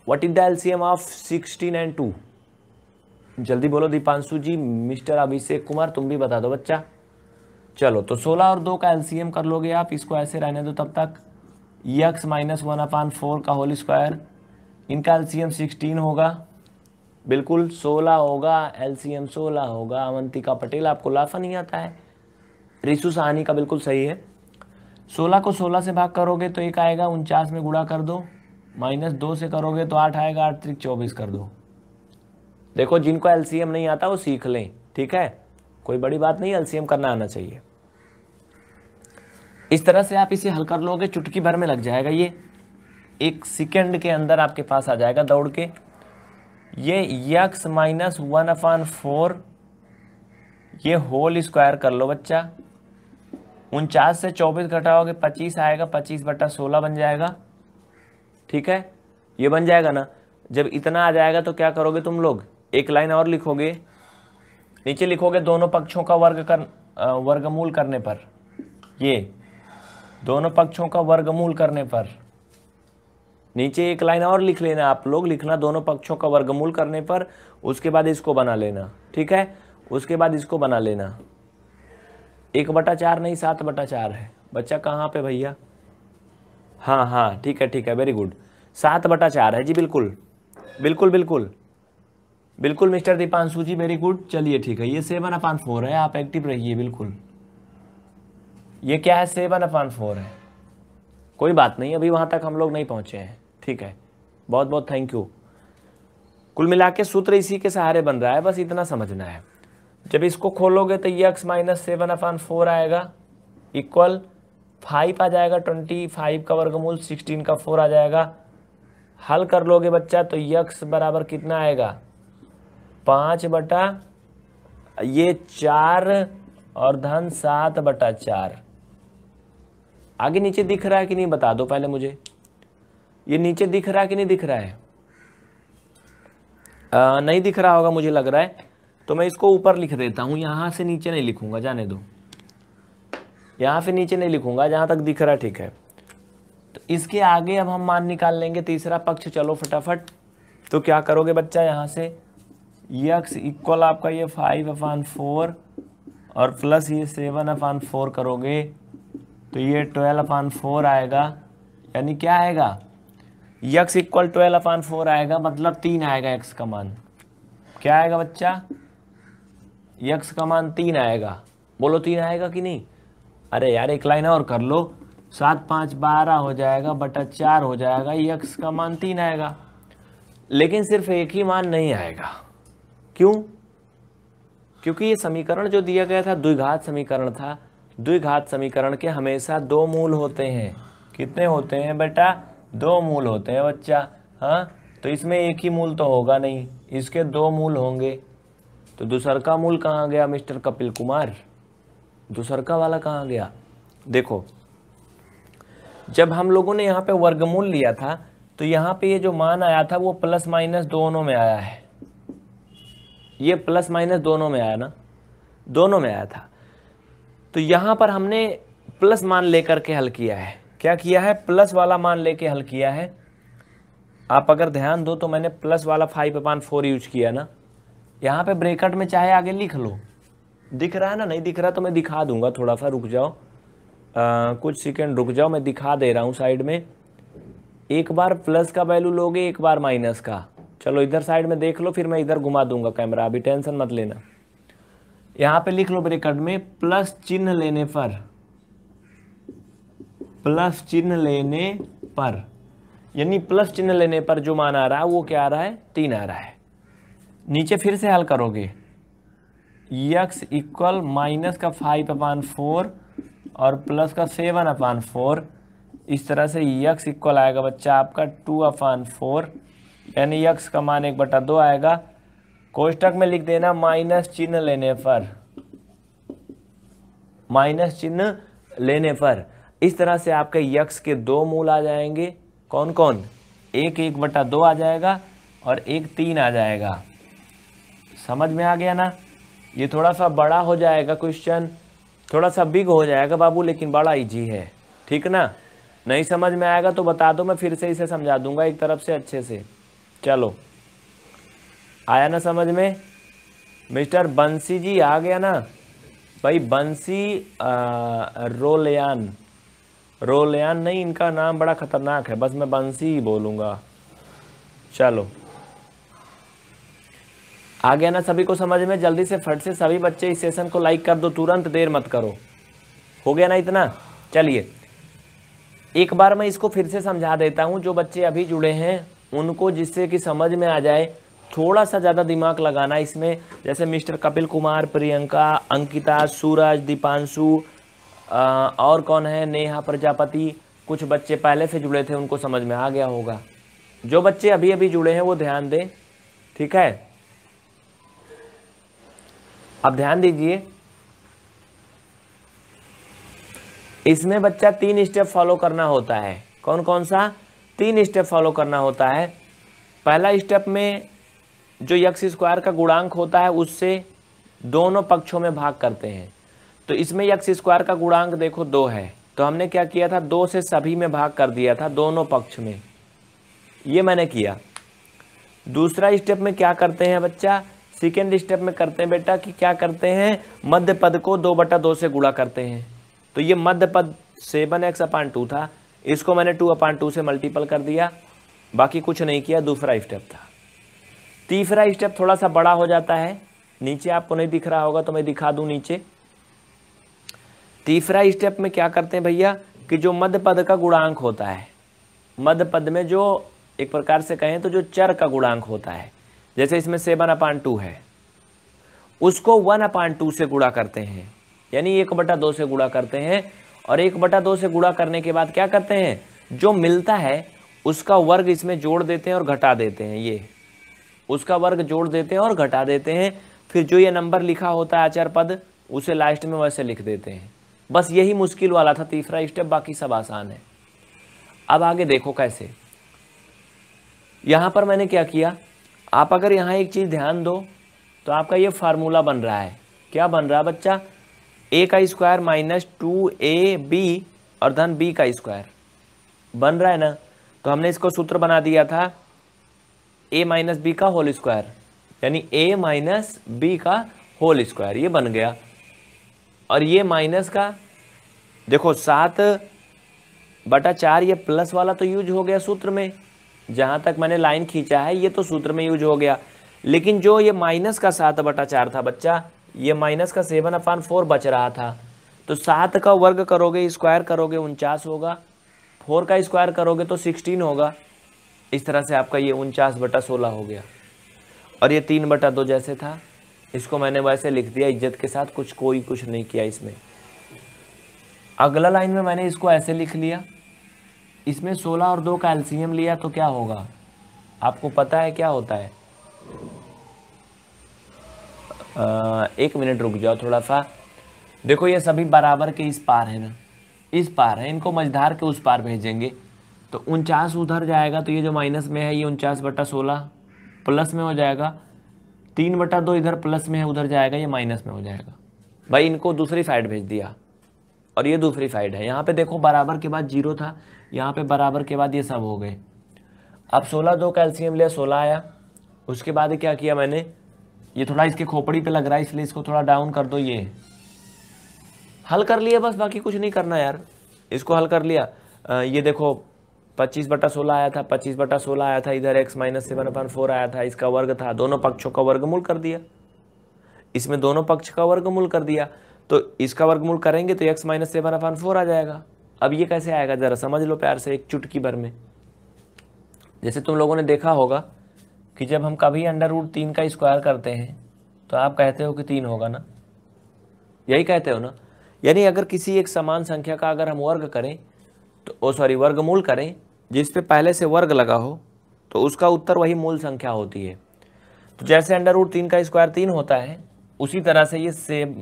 what is the LCM of sixteen and two जल्दी बोलो दीपांशु जी मिस्टर अभिषेक कुमार तुम भी बता दो बच्चा चलो तो सोलह और दो का एलसीएम कर लोगे आप इसको ऐसे रहने दो तब तक यक्स माइनस वन अपान फोर का होल स्क्वायर इनका एलसीएम सिक्सटीन होगा बिल्कुल सोलह होगा एलसीएम सोलह होगा अवंतिका पटेल आपको लाफा नहीं आता है रिशु सहानी का बिल्कुल सही है सोलह को सोलह से भाग करोगे तो एक आएगा उनचास में गुड़ा कर दो माइनस दो से करोगे तो आठ आएगा आठ त्रिक चौबीस कर दो देखो जिनको एलसीएम नहीं आता वो सीख लें ठीक है कोई बड़ी बात नहीं एलसीएम करना आना चाहिए इस तरह से आप इसे हल कर लोगे चुटकी भर में लग जाएगा ये एक सेकेंड के अंदर आपके पास आ जाएगा दौड़ के ये यक्स माइनस वन अपान फोर ये होल स्क्वायर कर लो बच्चा उनचास से चौबीस घटाओगे पच्चीस आएगा पच्चीस बटा सोलह बन जाएगा ठीक है ये बन जाएगा ना जब इतना आ जाएगा तो क्या करोगे तुम लोग एक लाइन और लिखोगे नीचे लिखोगे दोनों पक्षों का वर्ग कर वर्गमूल करने पर ये दोनों पक्षों का वर्गमूल करने पर नीचे एक लाइन और लिख लेना आप लोग लिखना दोनों पक्षों का वर्गमूल करने पर उसके बाद इसको बना लेना ठीक है उसके बाद इसको बना लेना एक बटा चार नहीं सात बटा चार है बच्चा कहाँ पे भैया हाँ हाँ ठीक है ठीक है वेरी गुड सात बटा चार है जी बिल्कुल बिल्कुल बिल्कुल बिल्कुल mister Deepanshu ji very good चलिए ठीक है ये सेवन अपान फोर है आप एक्टिव रहिए बिल्कुल ये क्या है सेवन अपान फोर है कोई बात नहीं अभी वहां तक हम लोग नहीं पहुंचे हैं ठीक है बहुत बहुत थैंक यू कुल मिला के सूत्र इसी के सहारे बन रहा है बस इतना समझना है जब इसको खोलोगे तो ये एक्स माइनस सेवन अपान फोर आएगा इक्वल फाइव आ जाएगा ट्वेंटी फाइव का वर्गमूल सिक्सटीन का फोर आ जाएगा हल कर लोगे बच्चा तो यक्स बराबर कितना आएगा पाँच बटा ये चार और धन सात बटा चार आगे नीचे दिख रहा है कि नहीं बता दो पहले मुझे ये नीचे दिख रहा है कि नहीं दिख रहा है आ, नहीं दिख रहा होगा मुझे लग रहा है तो मैं इसको ऊपर लिख देता हूँ यहाँ से नीचे नहीं लिखूंगा जाने दो यहाँ से नीचे नहीं लिखूंगा जहाँ तक दिख रहा है ठीक है तो इसके आगे अब हम मान निकाल लेंगे तीसरा पक्ष चलो फटाफट तो क्या करोगे बच्चा यहाँ से यक्स इक्वल आपका ये फाइव अफान फोर और प्लस ये सेवन अफान फोर करोगे तो ये ट्वेल्व अपान फोर आएगा यानी क्या आएगा यक्स इक्वल ट्वेल्व अपान फोर आएगा मतलब तीन आएगा एक्स का मान क्या आएगा बच्चा यक्स का मान तीन आएगा बोलो तीन आएगा कि नहीं अरे यार एक लाइन और कर लो सात पाँच बारह हो जाएगा बटा चार हो जाएगा यक्स का मान तीन आएगा लेकिन सिर्फ एक ही मान नहीं आएगा क्यों क्योंकि ये समीकरण जो दिया गया था द्विघात समीकरण था द्विघात समीकरण के हमेशा दो मूल होते हैं कितने होते हैं बेटा दो मूल होते हैं बच्चा हाँ तो इसमें एक ही मूल तो होगा नहीं इसके दो मूल होंगे तो दूसर का मूल कहाँ गया मिस्टर कपिल कुमार दूसर का वाला कहाँ गया देखो जब हम लोगों ने यहाँ पे वर्गमूल लिया था तो यहाँ पे ये जो मान आया था वो प्लस माइनस दोनों में आया है ये प्लस माइनस दोनों में आया ना दोनों में आया था तो यहाँ पर हमने प्लस मान लेकर के हल किया है क्या किया है प्लस वाला मान लेके हल किया है आप अगर ध्यान दो तो मैंने प्लस वाला फाइव अपान फोर यूज किया ना यहाँ पे ब्रेकट में चाहे आगे लिख लो दिख रहा है ना नहीं दिख रहा तो मैं दिखा दूंगा थोड़ा सा रुक जाओ आ, कुछ सेकेंड रुक जाओ मैं दिखा दे रहा हूँ साइड में एक बार प्लस का वैल्यू लोगे एक बार माइनस का चलो इधर साइड में देख लो फिर मैं इधर घुमा दूंगा कैमरा अभी टेंशन मत लेना यहां पे लिख लो ब्रेकट में प्लस चिन्ह लेने पर प्लस चिन्ह लेने पर यानी प्लस चिन्ह लेने पर जो मान आ रहा है वो क्या आ रहा है तीन आ रहा है नीचे फिर से हल करोगे यक्स इक्वल माइनस का फाइव अपान फोर और प्लस का सेवन अपान फोर इस तरह से यक्स इक्वल आएगा बच्चा आपका टू अपान फोर यानी यक्स का मान एक बटा दो आएगा कोष्टक में लिख देना माइनस चिन्ह लेने पर माइनस चिन्ह लेने पर इस तरह से आपके यक्ष के दो मूल आ जाएंगे कौन कौन एक एक बटा दो आ जाएगा और एक तीन आ जाएगा समझ में आ गया ना ये थोड़ा सा बड़ा हो जाएगा क्वेश्चन थोड़ा सा बिग हो जाएगा बाबू लेकिन बड़ा इजी है ठीक ना नहीं समझ में आएगा तो बता दो मैं फिर से इसे समझा दूंगा एक तरफ से अच्छे से चलो आया ना समझ में मिस्टर बंसी जी आ गया ना भाई बंसी रोलयान रोलयान नहीं इनका नाम बड़ा ख़तरनाक है बस मैं बंसी ही बोलूंगा चलो आ गया ना सभी को समझ में जल्दी से फट से सभी बच्चे इस सेशन को लाइक कर दो तुरंत देर मत करो हो गया ना इतना चलिए एक बार मैं इसको फिर से समझा देता हूँ जो बच्चे अभी जुड़े हैं उनको जिससे कि समझ में आ जाए थोड़ा सा ज़्यादा दिमाग लगाना इसमें जैसे मिस्टर कपिल कुमार प्रियंका अंकिता सूरज दीपांशु और कौन है नेहा प्रजापति कुछ बच्चे पहले से जुड़े थे उनको समझ में आ गया होगा जो बच्चे अभी अभी जुड़े हैं वो ध्यान दें ठीक है अब ध्यान दीजिए इसमें बच्चा तीन स्टेप फॉलो करना होता है कौन कौन सा तीन स्टेप फॉलो करना होता है पहला स्टेप में जो यक्स स्क्वायर का गुणांक होता है उससे दोनों पक्षों में भाग करते हैं तो इसमें यक्स स्क्वायर का गुणांक देखो दो है तो हमने क्या किया था दो से सभी में भाग कर दिया था दोनों पक्ष में ये मैंने किया दूसरा स्टेप में क्या करते हैं बच्चा सेकेंड स्टेप में करते हैं बेटा कि क्या करते हैं मध्य पद को दो बटा दो से गुणा करते हैं तो ये मध्य पद सेवन एक्स अपान टू था इसको मैंने टू अपान टू से मल्टीपल कर दिया बाकी कुछ नहीं किया दूसरा स्टेप था तीसरा स्टेप थोड़ा सा बड़ा हो जाता है नीचे आपको नहीं दिख रहा होगा तो मैं दिखा दूं नीचे तीसरा स्टेप में क्या करते हैं भैया कि जो मध्य पद का गुणांक होता है मध्य पद में जो एक प्रकार से कहें तो जो चर का गुणांक होता है जैसे इसमें सेवन अपान टू है उसको वन अपान टू से गुणा करते हैं यानी एक बटा दो से गुणा करते हैं और एक बटा दो से गुणा करने के बाद क्या करते हैं जो मिलता है उसका वर्ग इसमें जोड़ देते हैं और घटा देते हैं ये उसका वर्ग जोड़ देते हैं और घटा देते हैं फिर जो ये नंबर लिखा होता है आचार पद उसे लास्ट में वैसे लिख देते हैं बस यही मुश्किल वाला था तीसरा स्टेप बाकी सब आसान है अब आगे देखो कैसे यहां पर मैंने क्या किया आप अगर यहां एक चीज़ ध्यान दो तो आपका ये फार्मूला बन रहा है क्या बन रहा है बच्चा ए का square minus two A B और धन बी का स्क्वायर बन रहा है ना तो हमने इसको सूत्र बना दिया था ए माइनस बी का होल स्क्वायर यानी ए माइनस बी का होल स्क्वायर ये बन गया और ये माइनस का देखो सात बटा चार ये प्लस वाला तो यूज हो गया सूत्र में जहां तक मैंने लाइन खींचा है ये तो सूत्र में यूज हो गया लेकिन जो ये माइनस का सात बटा चार था बच्चा ये माइनस का सेवन अपान फोर बच रहा था तो सात का वर्ग करोगे स्क्वायर करोगे उनचास होगा फोर का स्क्वायर करोगे तो सिक्सटीन होगा इस तरह से आपका ये उनचास बटा सोलह हो गया और ये तीन बटा दो जैसे था इसको मैंने वैसे लिख दिया इज्जत के साथ कुछ कोई कुछ नहीं किया इसमें अगला लाइन में मैंने इसको ऐसे लिख लिया इसमें सोलह और दो का एल्सीयम लिया तो क्या होगा आपको पता है क्या होता है आ, एक मिनट रुक जाओ थोड़ा सा देखो ये सभी बराबर के इस पार है ना इस पार है इनको मझधार के उस पार भेजेंगे तो उनचास उधर जाएगा तो ये जो माइनस में है ये उनचास बटा सोलह प्लस में हो जाएगा तीन बटा दो इधर प्लस में है उधर जाएगा ये माइनस में हो जाएगा भाई इनको दूसरी साइड भेज दिया और ये दूसरी साइड है यहाँ पे देखो बराबर के बाद जीरो था यहाँ पे बराबर के बाद ये सब हो गए अब सोलह दो कैल्शियम लिया सोलह आया उसके बाद क्या किया मैंने ये थोड़ा इसके खोपड़ी पर लग रहा है इसलिए इसको थोड़ा डाउन कर दो ये हल कर लिया बस बाकी कुछ नहीं करना यार इसको हल कर लिया ये देखो पच्चीस बटा सोलह आया था पच्चीस बटा सोलह आया था इधर एक्स माइनस सेवन अपन फोर आया था इसका वर्ग था दोनों पक्षों का वर्गमूल कर दिया इसमें दोनों पक्ष का वर्गमूल कर दिया तो इसका वर्गमूल करेंगे तो एक्स माइनस सेवन अपन फोर आ जाएगा अब ये कैसे आएगा ज़रा समझ लो प्यार से एक चुटकी भर में जैसे तुम लोगों ने देखा होगा कि जब हम कभी अंडर रूट तीन का स्क्वायर करते हैं तो आप कहते हो कि तीन होगा ना यही कहते हो ना यानी अगर किसी एक समान संख्या का अगर हम वर्ग करें तो ओ सॉरी वर्गमूल करें जिस पे पहले से वर्ग लगा हो तो उसका उत्तर वही मूल संख्या होती है तो जैसे अंडर रूट तीन का स्क्वायर तीन होता है उसी तरह से ये सेम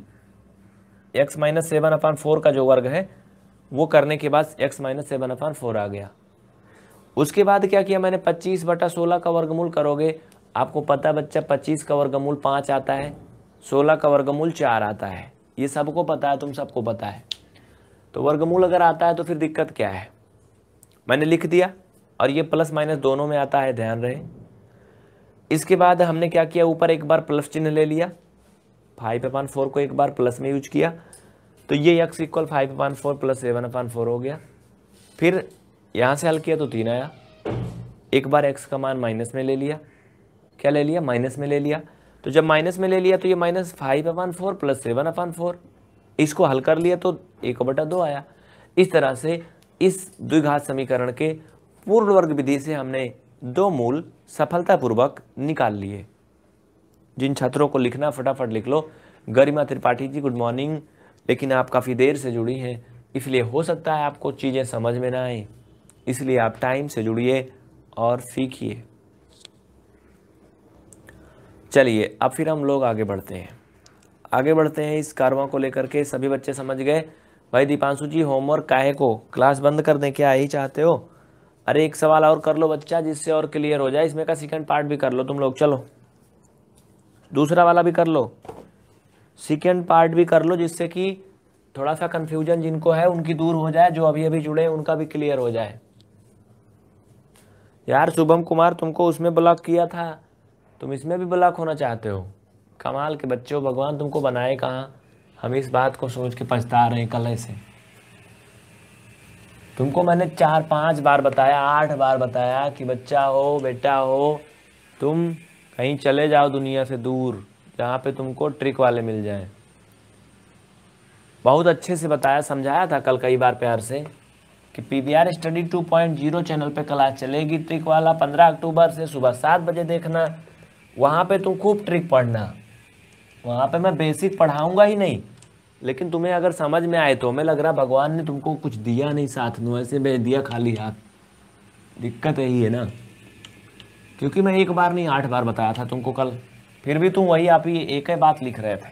एक्स माइनस सेवन अपान फोर का जो वर्ग है वो करने के बाद एक्स माइनस सेवन अपान फोर आ गया उसके बाद क्या किया मैंने पच्चीस बटा सोलह का वर्गमूल करोगे आपको पता बच्चा पच्चीस का वर्गमूल पाँच आता है सोलह का वर्गमूल चार आता है ये सबको पता है तुम सबको पता है तो वर्गमूल अगर आता है तो फिर दिक्कत क्या है मैंने लिख दिया और ये प्लस माइनस दोनों में आता है ध्यान रहे इसके बाद हमने क्या किया ऊपर एक बार प्लस चिन्ह ले लिया फाइव अपान फोर को एक बार प्लस में यूज किया तो ये यक्स इक्वल फाइव अपान फोर प्लस सेवन अपान फोर हो गया फिर यहाँ से हल किया तो तीन आया एक बार एक्स का मान माइनस में ले लिया क्या ले लिया माइनस में ले लिया तो जब माइनस में ले लिया तो ये माइनस फाइव अपान फोर प्लस सेवन अपान फोर इसको हल कर लिया तो एक बटा दो आया इस तरह से इस द्विघात समीकरण के पूर्ण वर्ग विधि से हमने दो मूल सफलतापूर्वक निकाल लिए जिन छात्रों को लिखना फटाफट लिख लो गरिमा त्रिपाठी जी गुड मॉर्निंग लेकिन आप काफ़ी देर से जुड़ी हैं इसलिए हो सकता है आपको चीज़ें समझ में ना आए इसलिए आप टाइम से जुड़िए और सीखिए चलिए अब फिर हम लोग आगे बढ़ते हैं आगे बढ़ते हैं इस कारवा को लेकर के सभी बच्चे समझ गए भाई दीपांशु जी होमवर्क काहे को क्लास बंद कर दें क्या यही चाहते हो अरे एक सवाल और कर लो बच्चा जिससे और क्लियर हो जाए इसमें का सेकंड पार्ट भी कर लो तुम लोग चलो दूसरा वाला भी कर लो सेकंड पार्ट भी कर लो जिससे कि थोड़ा सा कन्फ्यूजन जिनको है उनकी दूर हो जाए जो अभी अभी जुड़े उनका भी क्लियर हो जाए यार शुभम कुमार तुमको उसमें ब्लॉक किया था तुम इसमें भी ब्लॉक होना चाहते हो कमाल के बच्चों भगवान तुमको बनाए कहाँ हम इस बात को सोच के पछता रहे कल से तुमको मैंने चार पांच बार बताया आठ बार बताया कि बच्चा हो बेटा हो तुम कहीं चले जाओ दुनिया से दूर जहाँ पे तुमको ट्रिक वाले मिल जाए बहुत अच्छे से बताया समझाया था कल कई बार प्यार से कि P V R study two point zero channel पे क्लास चलेगी ट्रिक वाला पंद्रह अक्टूबर से सुबह सात बजे देखना वहाँ पे तुम खूब ट्रिक पढ़ना वहाँ पे मैं बेसिक पढ़ाऊँगा ही नहीं लेकिन तुम्हें अगर समझ में आए तो हमें लग रहा भगवान ने तुमको कुछ दिया नहीं साथ में ऐसे भेज दिया खाली हाथ दिक्कत यही है ना क्योंकि मैं एक बार नहीं आठ बार बताया था तुमको कल फिर भी तुम वही आप ही एक ही बात लिख रहे थे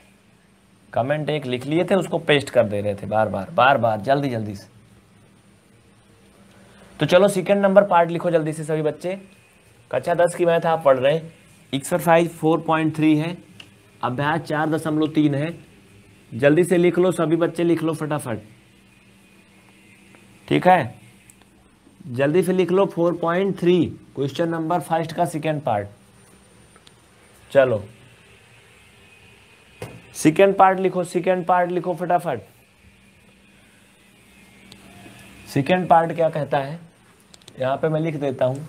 कमेंट एक लिख लिए थे उसको पेस्ट कर दे रहे थे बार बार बार बार जल्दी जल्दी से तो चलो सेकंड नंबर पार्ट लिखो जल्दी से सभी बच्चे कक्षा दस की मैथ आप पढ़ रहे हैं एक्सरसाइज फोर पॉइंट थ्री है अभ्यास चार दशमलव तीन है जल्दी से लिख लो सभी बच्चे लिख लो फटाफट ठीक है जल्दी से लिख लो four point three question number first का सेकेंड पार्ट चलो सेकेंड पार्ट लिखो सेकेंड पार्ट लिखो फटाफट सेकेंड पार्ट क्या कहता है यहां पे मैं लिख देता हूं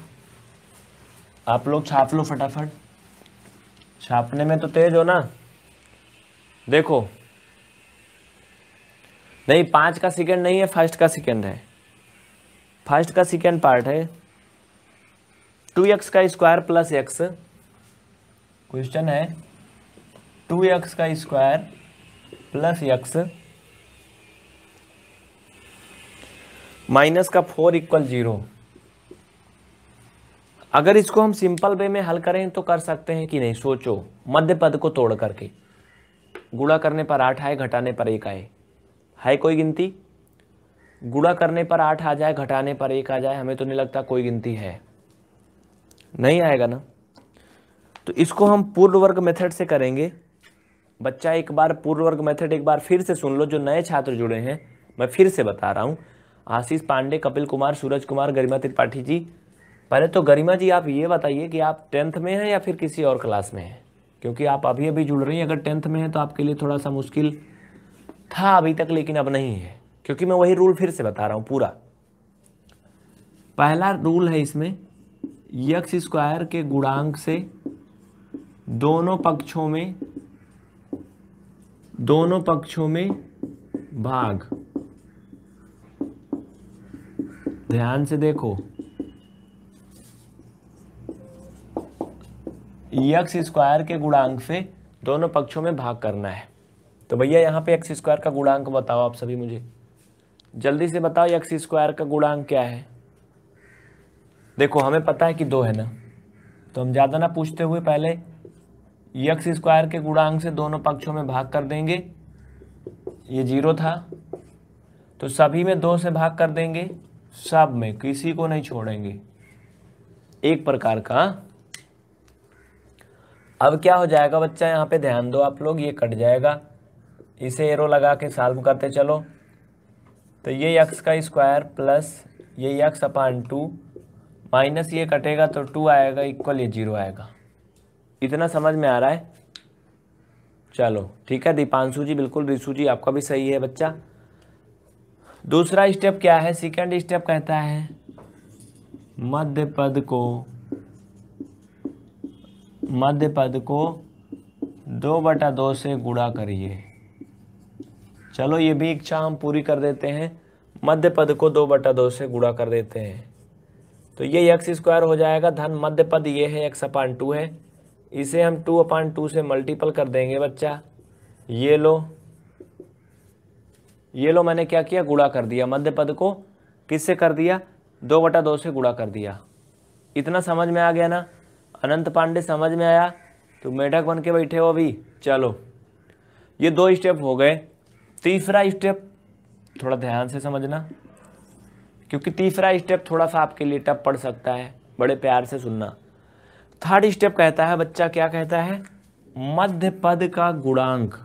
आप लोग छाप लो फटाफट छापने में तो तेज हो ना देखो नहीं पांच का सेकेंड नहीं है फर्स्ट का सेकेंड है फर्स्ट का सेकेंड पार्ट है टू एक्स का स्क्वायर प्लस एक्स क्वेश्चन है टू एक्स का स्क्वायर प्लस एक्स माइनस का फोर इक्वल जीरो अगर इसको हम सिंपल वे में हल करें तो कर सकते हैं कि नहीं सोचो मध्य पद को तोड़ करके गुड़ा करने पर आठ आए घटाने पर एक आए है कोई गिनती गुड़ा करने पर आठ आ जाए घटाने पर एक आ जाए हमें तो नहीं लगता कोई गिनती है नहीं आएगा ना तो इसको हम पूर्व वर्ग मेथड से करेंगे बच्चा एक बार पूर्व वर्ग मेथड एक बार फिर से सुन लो जो नए छात्र जुड़े हैं मैं फिर से बता रहा हूँ आशीष पांडे कपिल कुमार सूरज कुमार गरिमा त्रिपाठी जी पहले तो गरिमा जी आप ये बताइए कि आप टेंथ में हैं या फिर किसी और क्लास में हैं क्योंकि आप अभी अभी जुड़ रही हैं अगर टेंथ में हैं तो आपके लिए थोड़ा सा मुश्किल था अभी तक लेकिन अब नहीं है क्योंकि मैं वही रूल फिर से बता रहा हूँ पूरा पहला रूल है इसमें यक्स स्क्वायर के गुणांक से दोनों पक्षों में दोनों पक्षों में भाग ध्यान से देखो यक्स स्क्वायर के गुणांक से दोनों पक्षों में भाग करना है तो भैया यहाँ पे एक्स स्क्वायर का गुणांक बताओ आप सभी मुझे जल्दी से बताओ एक्स स्क्वायर का गुणांक क्या है देखो हमें पता है कि दो है ना तो हम ज़्यादा ना पूछते हुए पहले यक्स स्क्वायर के गुणांक से दोनों पक्षों में भाग कर देंगे ये जीरो था तो सभी में दो से भाग कर देंगे सब में किसी को नहीं छोड़ेंगे एक प्रकार का अब क्या हो जाएगा बच्चा यहाँ पे ध्यान दो आप लोग ये कट जाएगा इसे एरो लगा के सॉल्व करते चलो तो ये यक्स का स्क्वायर प्लस ये यक्स अपान टू माइनस ये कटेगा तो टू आएगा इक्वल ये जीरो आएगा इतना समझ में आ रहा है चलो ठीक है दीपांशु जी बिल्कुल रिशु जी आपका भी सही है बच्चा दूसरा स्टेप क्या है सेकंड स्टेप कहता है मध्य पद को मध्य पद को दो बटा दो से गुणा करिए चलो ये भी इच्छा हम पूरी कर देते हैं मध्य पद को दो बटा दो से गुणा कर देते हैं तो ये एक्स स्क्वायर हो जाएगा धन मध्य पद ये है एक्स अपान टू है इसे हम टू अपान टू से मल्टीपल कर देंगे बच्चा ये लो ये लो मैंने क्या किया गुड़ा कर दिया मध्य पद को किससे कर दिया दो बटा दो से गुड़ा कर दिया इतना समझ में आ गया ना अनंत पांडे समझ में आया तो मेढक बन के बैठे हो अभी चलो ये दो स्टेप हो गए तीसरा स्टेप थोड़ा ध्यान से समझना क्योंकि तीसरा स्टेप थोड़ा सा आपके लिए टप पड़ सकता है बड़े प्यार से सुनना थर्ड स्टेप कहता है बच्चा क्या कहता है मध्य पद का गुणांक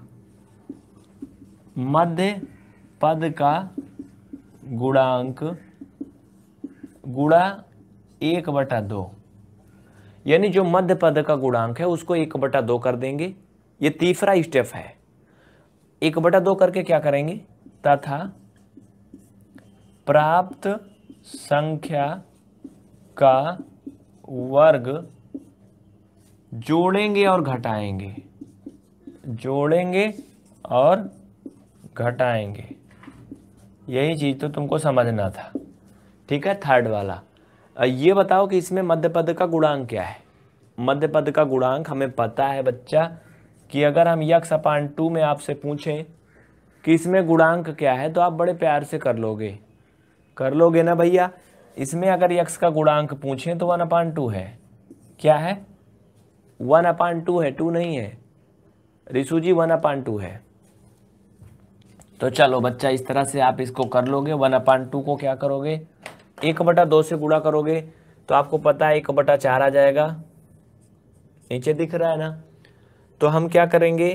मध्य पद का गुणांक गुणा एक बटा दो यानी जो मध्य पद का गुणांक है उसको एक बटा दो कर देंगे ये तीसरा स्टेप है एक बटा दो करके क्या करेंगे तथा प्राप्त संख्या का वर्ग जोड़ेंगे और घटाएंगे जोड़ेंगे और घटाएंगे यही चीज़ तो तुमको समझना था ठीक है थर्ड वाला ये बताओ कि इसमें मध्य पद का गुणांक क्या है मध्य पद का गुणांक हमें पता है बच्चा कि अगर हम यक्ष अपान टू में आपसे पूछें कि इसमें गुणांक क्या है तो आप बड़े प्यार से कर लोगे कर लोगे ना भैया इसमें अगर यक्ष का गुणांक पूछें तो वन अपान टू है क्या है वन अपान टू है टू नहीं है रिसू जी वन अपान टू है तो चलो बच्चा इस तरह से आप इसको कर लोगे वन अपान टू को क्या करोगे एक बटा दो से गुणा करोगे तो आपको पता है एक बटा चार आ जाएगा नीचे दिख रहा है ना तो हम क्या करेंगे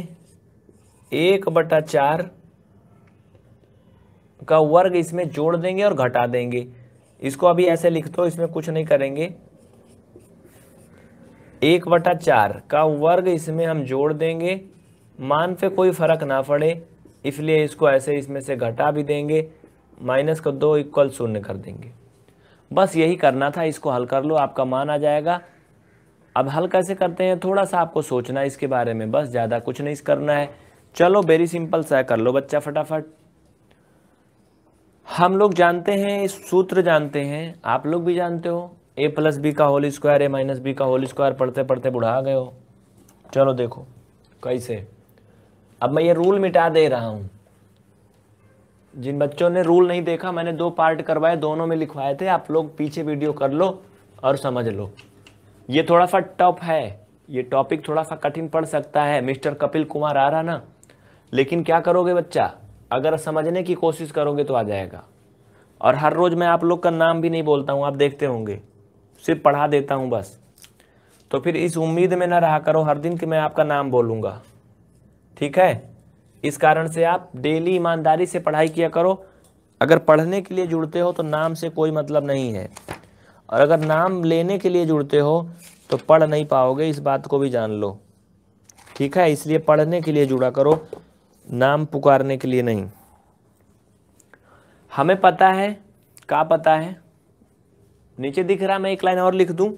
एक बटा चार का वर्ग इसमें जोड़ देंगे और घटा देंगे इसको अभी ऐसे लिख दो इसमें कुछ नहीं करेंगे एक बटा चार का वर्ग इसमें हम जोड़ देंगे मान पे कोई फर्क ना पड़े इसलिए इसको ऐसे इसमें से घटा भी देंगे माइनस का दो इक्वल शून्य कर देंगे बस यही करना था इसको हल कर लो आपका मान आ जाएगा अब हल कैसे करते हैं थोड़ा सा आपको सोचना है इसके बारे में बस ज़्यादा कुछ नहीं करना है चलो वेरी सिंपल सा कर लो बच्चा फटाफट हम लोग जानते हैं इस सूत्र जानते हैं आप लोग भी जानते हो ए प्लस बी का whole square a minus B का होल स्क्वायर पढ़ते पढ़ते बुढ़ा गए हो चलो देखो कैसे अब मैं ये रूल मिटा दे रहा हूँ जिन बच्चों ने रूल नहीं देखा मैंने दो पार्ट करवाए दोनों में लिखवाए थे आप लोग पीछे वीडियो कर लो और समझ लो ये थोड़ा सा टफ है ये टॉपिक थोड़ा सा कठिन पड़ सकता है मिस्टर कपिल कुमार आ रहा ना लेकिन क्या करोगे बच्चा अगर समझने की कोशिश करोगे तो आ जाएगा और हर रोज़ मैं आप लोग का नाम भी नहीं बोलता हूँ आप देखते होंगे सिर्फ पढ़ा देता हूँ बस तो फिर इस उम्मीद में ना रहा करो हर दिन कि मैं आपका नाम बोलूँगा ठीक है इस कारण से आप डेली ईमानदारी से पढ़ाई किया करो अगर पढ़ने के लिए जुड़ते हो तो नाम से कोई मतलब नहीं है और अगर नाम लेने के लिए जुड़ते हो तो पढ़ नहीं पाओगे इस बात को भी जान लो ठीक है इसलिए पढ़ने के लिए जुड़ा करो नाम पुकारने के लिए नहीं हमें पता है का पता है नीचे दिख रहा मैं एक लाइन और लिख दूं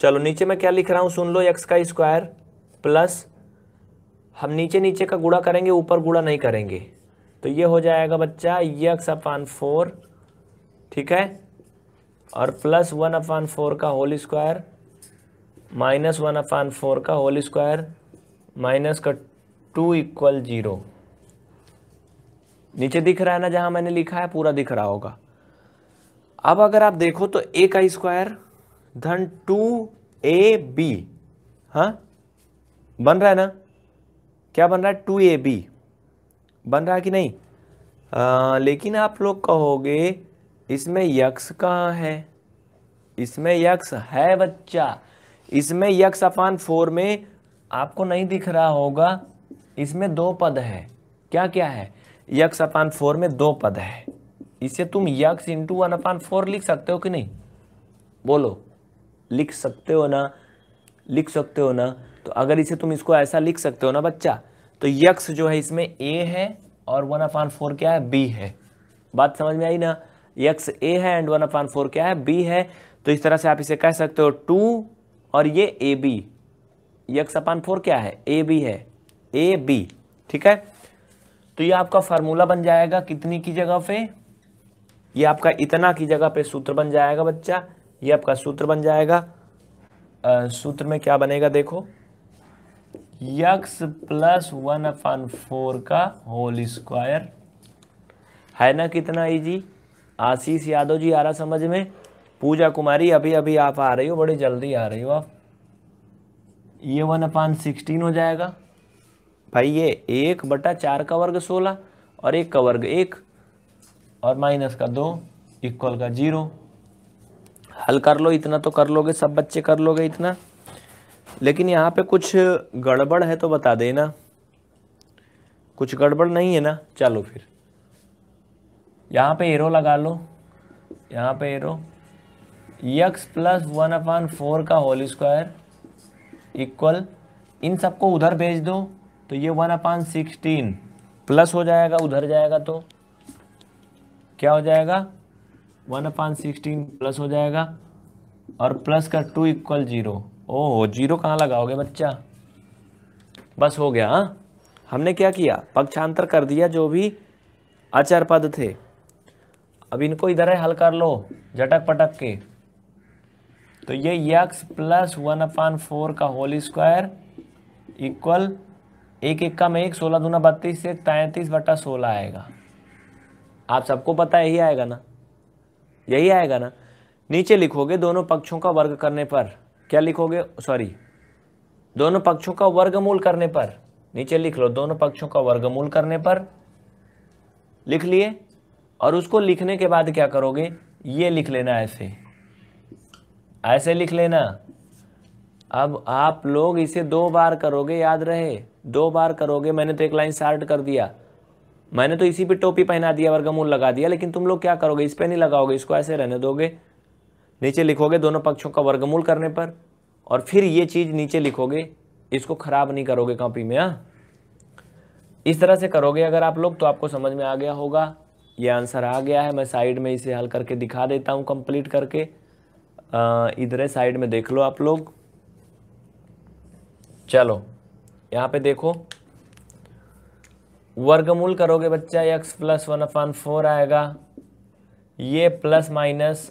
चलो नीचे मैं क्या लिख रहा हूं सुन लो एक्स का स्क्वायर प्लस हम नीचे नीचे का गुड़ा करेंगे ऊपर गुड़ा नहीं करेंगे तो ये हो जाएगा बच्चा यक्स अपान फोर ठीक है और प्लस वन अपान फोर का होल स्क्वायर माइनस वन अपान फोर का होल स्क्वायर माइनस का टू इक्वल जीरो नीचे दिख रहा है ना जहाँ मैंने लिखा है पूरा दिख रहा होगा अब अगर आप देखो तो ए का स्क्वायर धन टू ए बी हाँ बन रहा है ना क्या बन रहा है टू ए बी बन रहा है कि नहीं आ, लेकिन आप लोग कहोगे इसमें यक्स कहाँ है इसमें यक्स है बच्चा इसमें यक्स अपान फोर में आपको नहीं दिख रहा होगा इसमें दो पद है क्या क्या है यक्स अपान फोर में दो पद है इसे तुम यक्स इंटू वन अपान फोर लिख सकते हो कि नहीं बोलो लिख सकते हो ना लिख सकते हो ना तो अगर इसे तुम इसको ऐसा लिख सकते हो ना बच्चा तो यक्स जो है इसमें ए है और वन अपान फोर क्या है बी है बात समझ में आई ना यक्स ए है एंड वन अपान फोर क्या है बी है तो इस तरह से आप इसे कह सकते हो टू और ये a b x upon four क्या है ए बी है ए बी ठीक है तो ये आपका फार्मूला बन जाएगा कितनी की जगह पे ये आपका इतना की जगह पे सूत्र बन जाएगा बच्चा ये आपका सूत्र बन जाएगा आ, सूत्र में क्या बनेगा देखो x plus one upon four का होल स्क्वायर है ना कितना इजी e आशीष यादव जी आ रहा समझ में पूजा कुमारी अभी अभी आप आ रही हो बड़ी जल्दी आ रही हो आप ये वन अपान सिक्सटीन हो जाएगा भाई ये एक बटा चार का वर्ग सोलह और एक का वर्ग एक और माइनस का दो इक्वल का जीरो हल कर लो इतना तो कर लोगे सब बच्चे कर लोगे इतना लेकिन यहाँ पे कुछ गड़बड़ है तो बता देना कुछ गड़बड़ नहीं है ना चलो फिर यहाँ पे एरो लगा लो यहाँ पे एरो यक्स प्लस वन अपान फोर का होल स्क्वायर इक्वल इन सबको उधर भेज दो तो ये वन अपान सिक्सटीन प्लस हो जाएगा उधर जाएगा तो क्या हो जाएगा वन अपान सिक्सटीन प्लस हो जाएगा और प्लस का टू इक्वल जीरो ओह जीरो कहाँ लगाओगे बच्चा बस हो गया हा? हमने क्या किया पक्षांतर कर दिया जो भी अचर पद थे अब इनको इधर है हल कर लो झटक पटक के तो ये यक्स प्लस वन अपान फोर का होल स्क्वायर इक्वल एक एक का में एक सोलह दूना बत्तीस से तैंतीस बटा सोलह आएगा आप सबको पता यही आएगा ना यही आएगा ना नीचे लिखोगे दोनों पक्षों का वर्ग करने पर क्या लिखोगे सॉरी दोनों पक्षों का वर्गमूल करने पर नीचे लिख लो दोनों पक्षों का वर्गमूल करने पर लिख लिए और उसको लिखने के बाद क्या करोगे ये लिख लेना ऐसे ऐसे लिख लेना अब आप लोग इसे दो बार करोगे याद रहे दो बार करोगे मैंने तो एक लाइन शार्ट कर दिया मैंने तो इसी पे टोपी पहना दिया वर्गमूल लगा दिया लेकिन तुम लोग क्या करोगे इस पर नहीं लगाओगे इसको ऐसे रहने दोगे नीचे लिखोगे दोनों पक्षों का वर्गमूल करने पर और फिर ये चीज़ नीचे लिखोगे इसको ख़राब नहीं करोगे कॉपी में हाँ इस तरह से करोगे अगर आप लोग तो आपको समझ में आ गया होगा ये आंसर आ गया है मैं साइड में इसे हल करके दिखा देता हूँ कंप्लीट करके इधर साइड में देख लो आप लोग चलो यहाँ पे देखो वर्गमूल करोगे बच्चा एक्स प्लस वन अपान फोर आएगा ये प्लस माइनस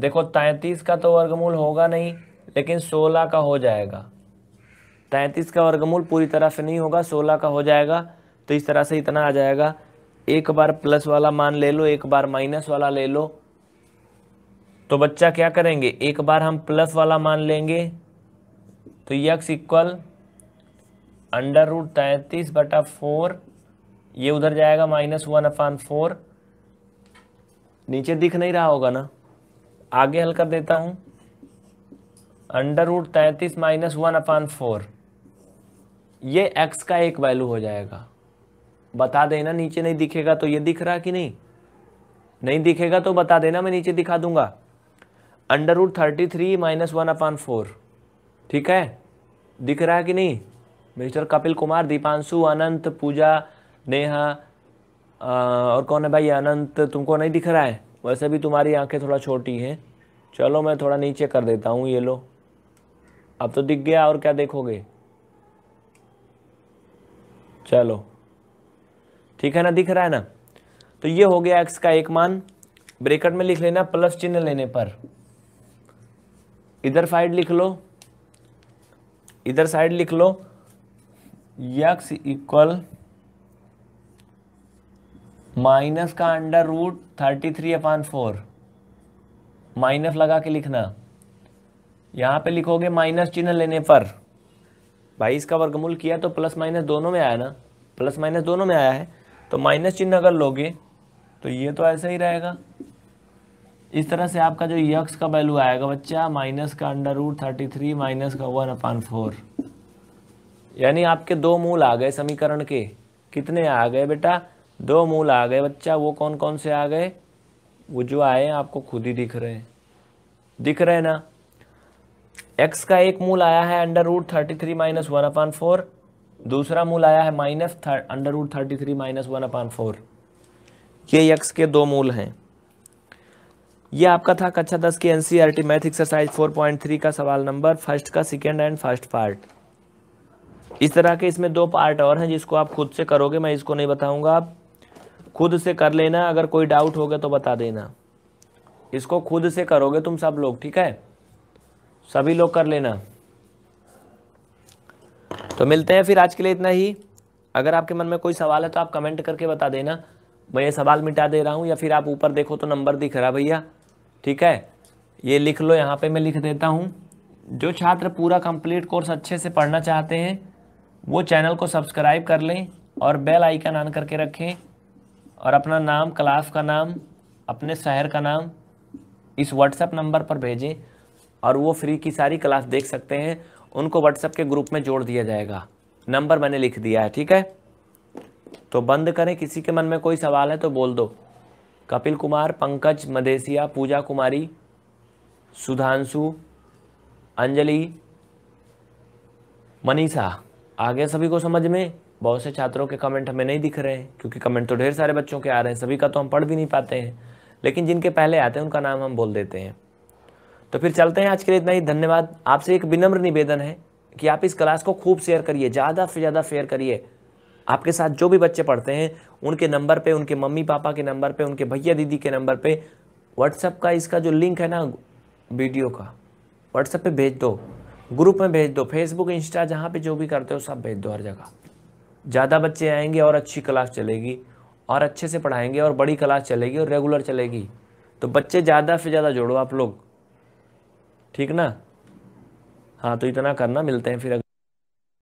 देखो तैंतीस का तो वर्गमूल होगा नहीं लेकिन सोलह का हो जाएगा तैंतीस का वर्गमूल पूरी तरह से नहीं होगा सोलह का हो जाएगा तो इस तरह से इतना आ जाएगा एक बार प्लस वाला मान ले लो एक बार माइनस वाला ले लो तो बच्चा क्या करेंगे एक बार हम प्लस वाला मान लेंगे तो यक्स इक्वल अंडर रूट तैतीस बटा फोर ये उधर जाएगा माइनस वन अपान फोर नीचे दिख नहीं रहा होगा ना आगे हल कर देता हूँ अंडर रूट तैतीस माइनस वन अपान फोर ये एक्स का एक वैल्यू हो जाएगा बता देना नीचे नहीं दिखेगा तो ये दिख रहा कि नहीं नहीं दिखेगा तो बता देना मैं नीचे दिखा दूंगा under root thirty three minus one अपान फोर ठीक है दिख रहा है कि नहीं मिस्टर कपिल कुमार दीपांशु अनंत पूजा नेहा और कौन है भाई अनंत तुमको नहीं दिख रहा है वैसे भी तुम्हारी आंखें थोड़ा छोटी हैं चलो मैं थोड़ा नीचे कर देता हूँ ये लो अब तो दिख गया और क्या देखोगे चलो ठीक है ना दिख रहा है ना तो ये हो गया एक्स का एक मान ब्रेकेट में लिख लेना प्लस चिन्ह लेने पर इधर साइड लिख लो इधर साइड लिख लो यक्स इक्वल माइनस का under root thirty three upon four minus लगा के लिखना यहाँ पे लिखोगे माइनस चिन्ह लेने पर भाई इसका वर्गमूल किया तो प्लस माइनस दोनों में आया ना प्लस माइनस दोनों में आया है तो माइनस चिन्ह अगर लोगे तो ये तो ऐसा ही रहेगा इस तरह से आपका जो यक्स का वैल्यू आएगा बच्चा माइनस का under root thirty three minus का वन अपान फोर यानी आपके दो मूल आ गए समीकरण के कितने आ गए बेटा दो मूल आ गए बच्चा वो कौन कौन से आ गए वो जो आए आपको खुद ही दिख रहे हैं दिख रहे हैं ना एक्स का एक मूल आया है under root thirty three minus one अपान फोर दूसरा मूल आया है minus under root thirty three minus one अपान फोर ये एक्स के दो मूल हैं ये आपका था कक्षा दस की NCERT e math exercise four point three का सवाल नंबर फर्स्ट का सेकेंड एंड फर्स्ट पार्ट इस तरह के इसमें दो पार्ट और हैं जिसको आप खुद से करोगे मैं इसको नहीं बताऊंगा आप खुद से कर लेना अगर कोई डाउट होगा तो बता देना इसको खुद से करोगे तुम सब लोग ठीक है सभी लोग कर लेना तो मिलते हैं फिर आज के लिए इतना ही अगर आपके मन में कोई सवाल है तो आप कमेंट करके बता देना मैं ये सवाल मिटा दे रहा हूँ या फिर आप ऊपर देखो तो नंबर दिख रहा भैया ठीक है ये लिख लो यहाँ पे मैं लिख देता हूँ जो छात्र पूरा कंप्लीट कोर्स अच्छे से पढ़ना चाहते हैं वो चैनल को सब्सक्राइब कर लें और बेल आइकन ऑन करके रखें और अपना नाम क्लास का नाम अपने शहर का नाम इस व्हाट्सएप नंबर पर भेजें और वो फ्री की सारी क्लास देख सकते हैं उनको व्हाट्सएप के ग्रुप में जोड़ दिया जाएगा नंबर मैंने लिख दिया है ठीक है तो बंद करें किसी के मन में कोई सवाल है तो बोल दो कपिल कुमार पंकज मदेसिया पूजा कुमारी सुधांशु अंजलि मनीषा आगे सभी को समझ में बहुत से छात्रों के कमेंट हमें नहीं दिख रहे हैं क्योंकि कमेंट तो ढेर सारे बच्चों के आ रहे हैं सभी का तो हम पढ़ भी नहीं पाते हैं लेकिन जिनके पहले आते हैं उनका नाम हम बोल देते हैं तो फिर चलते हैं आज के लिए इतना ही धन्यवाद आपसे एक विनम्र निवेदन है कि आप इस क्लास को खूब शेयर करिए ज़्यादा से ज़्यादा शेयर करिए आपके साथ जो भी बच्चे पढ़ते हैं उनके नंबर पर उनके मम्मी पापा के नंबर पर उनके भैया दीदी के नंबर पर व्हाट्सअप का इसका जो लिंक है ना वीडियो का व्हाट्सएप पर भेज दो ग्रुप में भेज दो फेसबुक इंस्टा जहाँ पर जो भी करते हो सब भेज दो हर जगह ज़्यादा बच्चे आएंगे और अच्छी क्लास चलेगी और अच्छे से पढ़ाएंगे और बड़ी क्लास चलेगी और रेगुलर चलेगी तो बच्चे ज़्यादा से ज़्यादा जोड़ो आप लोग ठीक ना हाँ तो इतना करना मिलते हैं फिर